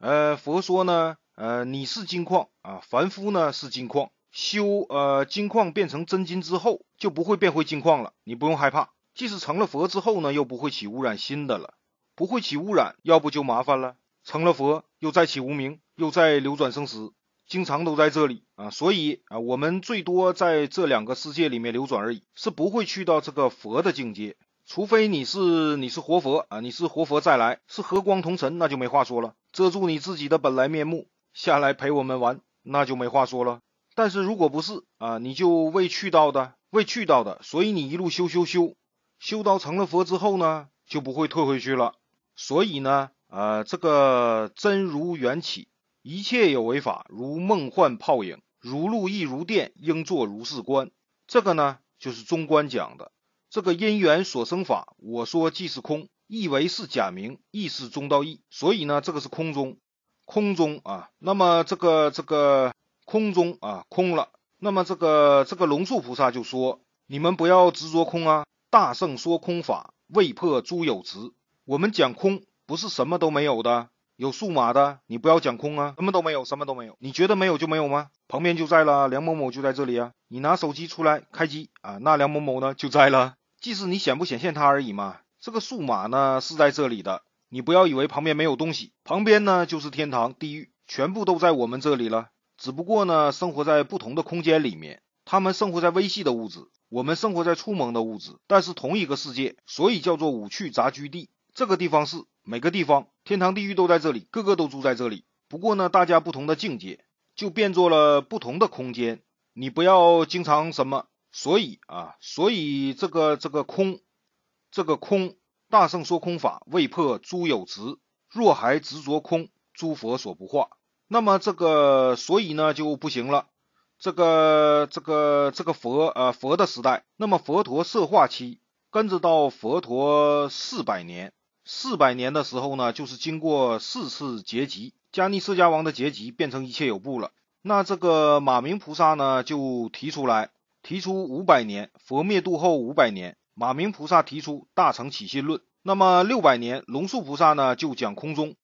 呃，佛说呢，呃，你是金矿啊，凡夫呢是金矿，修呃金矿变成真金之后，就不会变回金矿了，你不用害怕。即使成了佛之后呢，又不会起污染新的了，不会起污染，要不就麻烦了。成了佛又再起无名，又再流转生死，经常都在这里啊。所以啊，我们最多在这两个世界里面流转而已，是不会去到这个佛的境界。除非你是你是活佛啊，你是活佛再来，是和光同尘，那就没话说了。遮住你自己的本来面目下来陪我们玩，那就没话说了。但是如果不是啊，你就未去到的，未去到的，所以你一路修修修。修道成了佛之后呢，就不会退回去了。所以呢，呃，这个真如缘起，一切有为法，如梦幻泡影，如露亦如电，应作如是观。这个呢，就是中观讲的这个因缘所生法，我说即是空，亦为是假名，亦是中道义。所以呢，这个是空中，空中啊，那么这个这个空中啊，空了。那么这个这个龙树菩萨就说：“你们不要执着空啊。”大圣说空法未破诸有执，我们讲空不是什么都没有的，有数码的，你不要讲空啊，什么都没有，什么都没有，你觉得没有就没有吗？旁边就在了，梁某某就在这里啊，你拿手机出来开机啊，那梁某某呢就在了，即使你显不显现他而已嘛，这个数码呢是在这里的，你不要以为旁边没有东西，旁边呢就是天堂、地狱，全部都在我们这里了，只不过呢生活在不同的空间里面。他们生活在微细的物质，我们生活在触蒙的物质，但是同一个世界，所以叫做五趣杂居地。这个地方是每个地方，天堂地狱都在这里，个个都住在这里。不过呢，大家不同的境界，就变作了不同的空间。你不要经常什么，所以啊，所以这个这个空，这个空，大圣说空法未破诸有执，若还执着空，诸佛所不化。那么这个所以呢就不行了。这个这个这个佛呃佛的时代，那么佛陀设化期，跟着到佛陀四百年，四百年的时候呢，就是经过四次结集，迦尼释迦王的结集变成一切有部了。那这个马明菩萨呢，就提出来提出五百年佛灭度后五百年，马明菩萨提出大乘起信论。那么六百年龙树菩萨呢，就讲空中。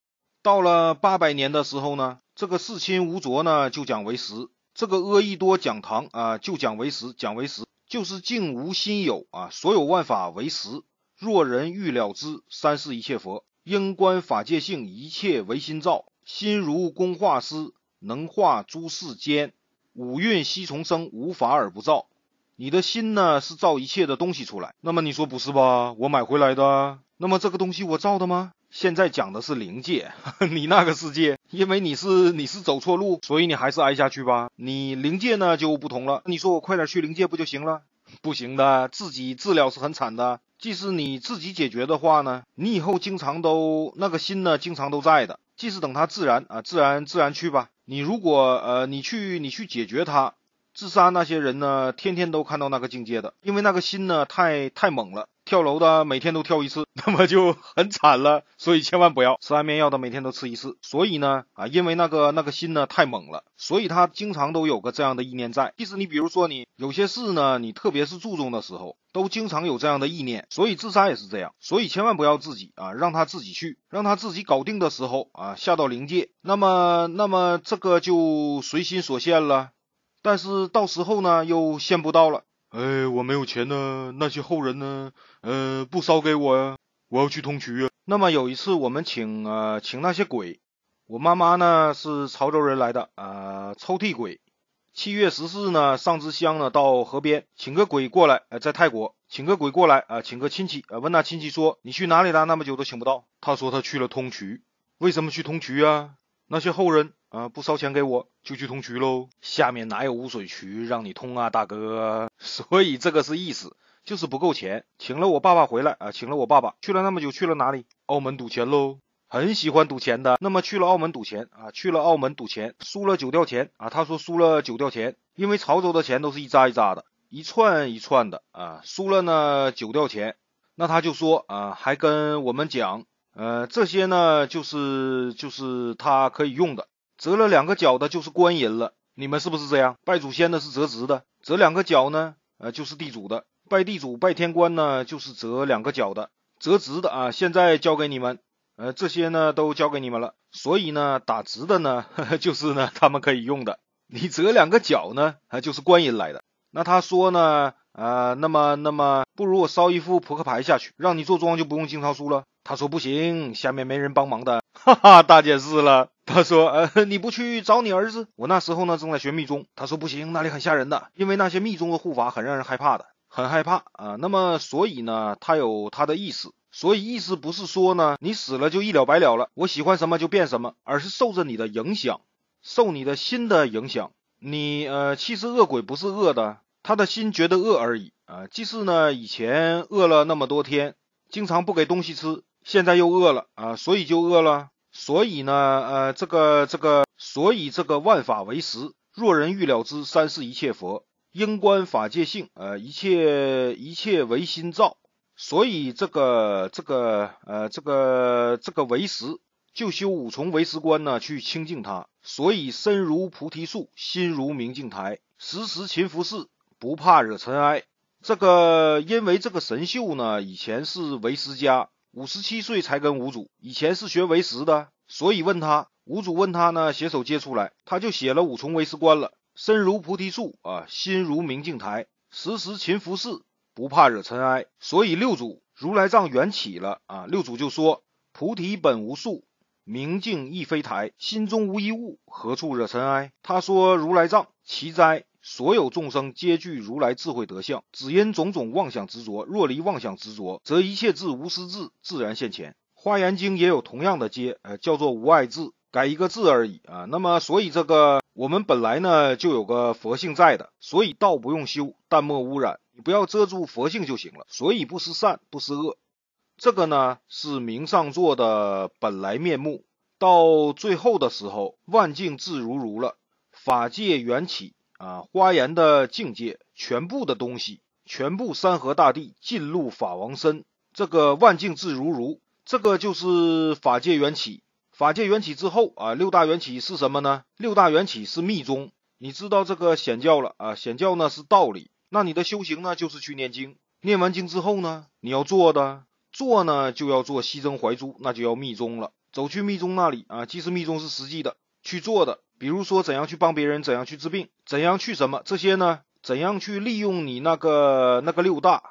到了八百年的时候呢，这个世亲无着呢，就讲为实，这个阿逸多讲堂啊，就讲为实，讲为实，就是净无心有啊。所有万法为实，若人欲了之，三世一切佛应观法界性，一切唯心造。心如工画师，能画诸世间。五蕴悉从生，无法而不造。你的心呢，是造一切的东西出来。那么你说不是吧？我买回来的，那么这个东西我造的吗？现在讲的是灵界，你那个世界，因为你是你是走错路，所以你还是挨下去吧。你灵界呢就不同了，你说我快点去灵界不就行了？不行的，自己治疗是很惨的。即使你自己解决的话呢，你以后经常都那个心呢，经常都在的。即使等它自然啊，自然自然去吧。你如果呃，你去你去解决它，自杀那些人呢，天天都看到那个境界的，因为那个心呢太太猛了。跳楼的每天都跳一次，那么就很惨了，所以千万不要吃安眠药的每天都吃一次，所以呢，啊，因为那个那个心呢太猛了，所以他经常都有个这样的意念在。即使你比如说你有些事呢，你特别是注重的时候，都经常有这样的意念，所以自杀也是这样，所以千万不要自己啊，让他自己去，让他自己搞定的时候啊，下到灵界，那么那么这个就随心所现了，但是到时候呢又现不到了。哎，我没有钱呢，那些后人呢？呃，不烧给我呀，我要去通渠啊。那么有一次，我们请呃请那些鬼。我妈妈呢是潮州人来的呃，抽屉鬼。七月十四呢，上支香呢，到河边请个鬼过来。呃，在泰国请个鬼过来啊，请个亲戚呃，问那亲戚说：“你去哪里了？那么久都请不到。”他说：“他去了通渠。”为什么去通渠啊？那些后人啊，不烧钱给我，就去通渠喽。下面哪有污水渠让你通啊，大哥？所以这个是意思，就是不够钱，请了我爸爸回来啊，请了我爸爸去了那么久，去了哪里？澳门赌钱喽，很喜欢赌钱的。那么去了澳门赌钱啊，去了澳门赌钱，输了九吊钱啊。他说输了九吊钱，因为潮州的钱都是一扎一扎的，一串一串的啊，输了呢九吊钱。那他就说啊，还跟我们讲，呃，这些呢就是就是他可以用的，折了两个角的就是官银了。你们是不是这样？拜祖先的是折直的，折两个角呢？呃，就是地主的，拜地主拜天官呢，就是折两个角的，折直的啊。现在交给你们，呃，这些呢都交给你们了。所以呢，打直的呢，呵 呵就是呢他们可以用的。你折两个角呢，就是观音来的。那他说呢，啊，那么那么，不如我烧一副扑克牌下去，让你坐庄就不用经常输了。他说不行，下面没人帮忙的。哈哈，大姐是了。他说：“呃，你不去找你儿子？我那时候呢，正在学密宗。”他说：“不行，那里很吓人的，因为那些密宗的护法很让人害怕的，很害怕啊。”那么，所以呢，他有他的意思，所以意思不是说呢，你死了就一了百了了，我喜欢什么就变什么，而是受着你的影响，受你的心的影响。你呃，其实恶鬼不是恶的，他的心觉得恶而已啊。即使呢，以前饿了那么多天，经常不给东西吃，现在又饿了啊，所以就饿了。所以呢，呃，这个这个，所以这个万法为实，若人欲了之，三世一切佛，应观法界性，呃，一切一切唯心造。所以这个这个呃这个这个为实，就修五重为实观呢，去清净它。所以身如菩提树，心如明镜台，时时勤拂拭，不怕惹尘埃。这个因为这个神秀呢，以前是为实家。五十七岁才跟五祖，以前是学为师的，所以问他五祖问他呢，携手接出来，他就写了五重为师观了，身如菩提树啊，心如明镜台，时时勤拂拭，不怕惹尘埃。所以六祖如来藏缘起了啊，六祖就说菩提本无树，明镜亦非台，心中无一物，何处惹尘埃？他说如来藏奇哉。所有众生皆具如来智慧德相，只因种种妄想执着。若离妄想执着，则一切智、无私智自然现前。《花严经》也有同样的接，呃，叫做无碍智，改一个字而已啊。那么，所以这个我们本来呢就有个佛性在的，所以道不用修，但莫污染，你不要遮住佛性就行了。所以不思善，不思恶，这个呢是名上座的本来面目。到最后的时候，万境自如如了，法界缘起。啊，花言的境界，全部的东西，全部山河大地尽入法王身，这个万境自如如，这个就是法界缘起。法界缘起之后啊，六大缘起是什么呢？六大缘起是密宗。你知道这个显教了啊？显教呢是道理，那你的修行呢就是去念经，念完经之后呢，你要做的做呢就要做西征怀珠，那就要密宗了。走去密宗那里啊，即是密宗是实际的去做的。比如说，怎样去帮别人，怎样去治病，怎样去什么这些呢？怎样去利用你那个那个六大，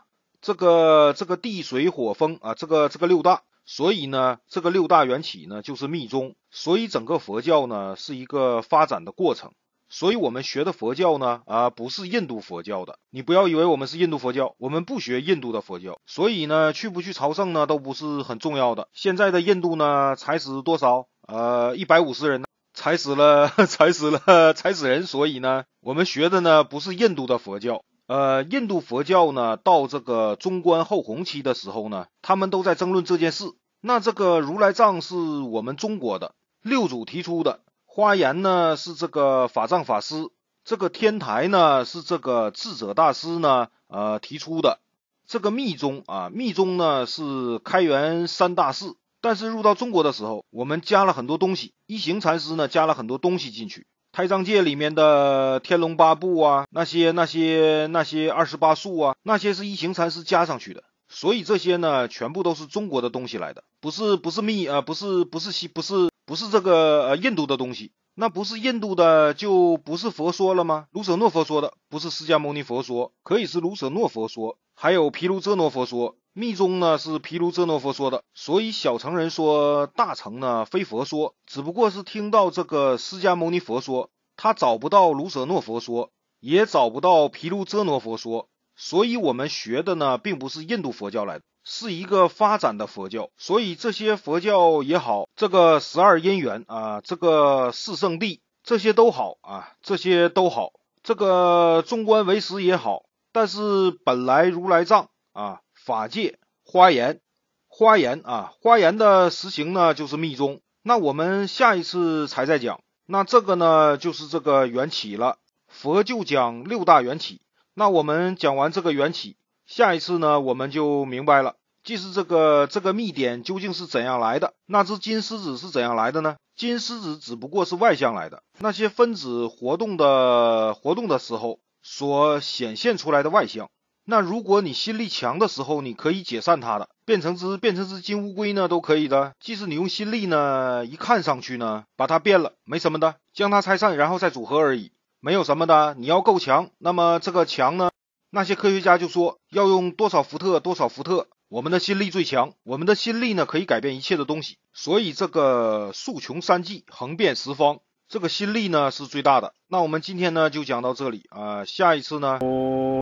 这个这个地水火风啊，这个这个六大，所以呢，这个六大缘起呢就是密宗，所以整个佛教呢是一个发展的过程，所以我们学的佛教呢啊不是印度佛教的，你不要以为我们是印度佛教，我们不学印度的佛教，所以呢，去不去朝圣呢都不是很重要的。现在的印度呢才死多少？呃，一百五十人。踩死了，踩 死了，踩 死人！所以呢，我们学的呢不是印度的佛教，呃，印度佛教呢到这个中观后弘期的时候呢，他们都在争论这件事。那这个如来藏是我们中国的六祖提出的，花严呢是这个法藏法师，这个天台呢是这个智者大师呢呃提出的，这个密宗啊，密宗呢是开元三大寺但是入到中国的时候，我们加了很多东西。一行禅师呢，加了很多东西进去。《胎藏界》里面的《天龙八部》啊，那些那些那些二十八宿啊，那些是一行禅师加上去的。所以这些呢，全部都是中国的东西来的，不是不是密啊，不是不是西，不是不是这个呃印度的东西。那不是印度的，就不是佛说了吗？卢舍诺佛说的不是释迦牟尼佛说，可以是卢舍诺佛说，还有毗卢遮那佛说。密宗呢是毗卢遮那佛说的，所以小乘人说大乘呢非佛说，只不过是听到这个释迦牟尼佛说，他找不到卢舍诺佛说，也找不到毗卢遮那佛说，所以我们学的呢并不是印度佛教来，是一个发展的佛教，所以这些佛教也好，这个十二因缘啊，这个四圣地这些都好啊，这些都好，这个中观为师也好，但是本来如来藏啊。法界花言，花言啊，花言的实行呢，就是密宗。那我们下一次才再讲。那这个呢，就是这个缘起了。佛就讲六大缘起。那我们讲完这个缘起，下一次呢，我们就明白了，即是这个这个密点究竟是怎样来的？那只金狮子是怎样来的呢？金狮子只不过是外向来的，那些分子活动的活动的时候所显现出来的外向。那如果你心力强的时候，你可以解散它的，变成只变成只金乌龟呢，都可以的。即使你用心力呢，一看上去呢，把它变了，没什么的，将它拆散，然后再组合而已，没有什么的。你要够强，那么这个强呢，那些科学家就说要用多少伏特，多少伏特，我们的心力最强，我们的心力呢可以改变一切的东西，所以这个树穷三季，横遍十方，这个心力呢是最大的。那我们今天呢就讲到这里啊，下一次呢。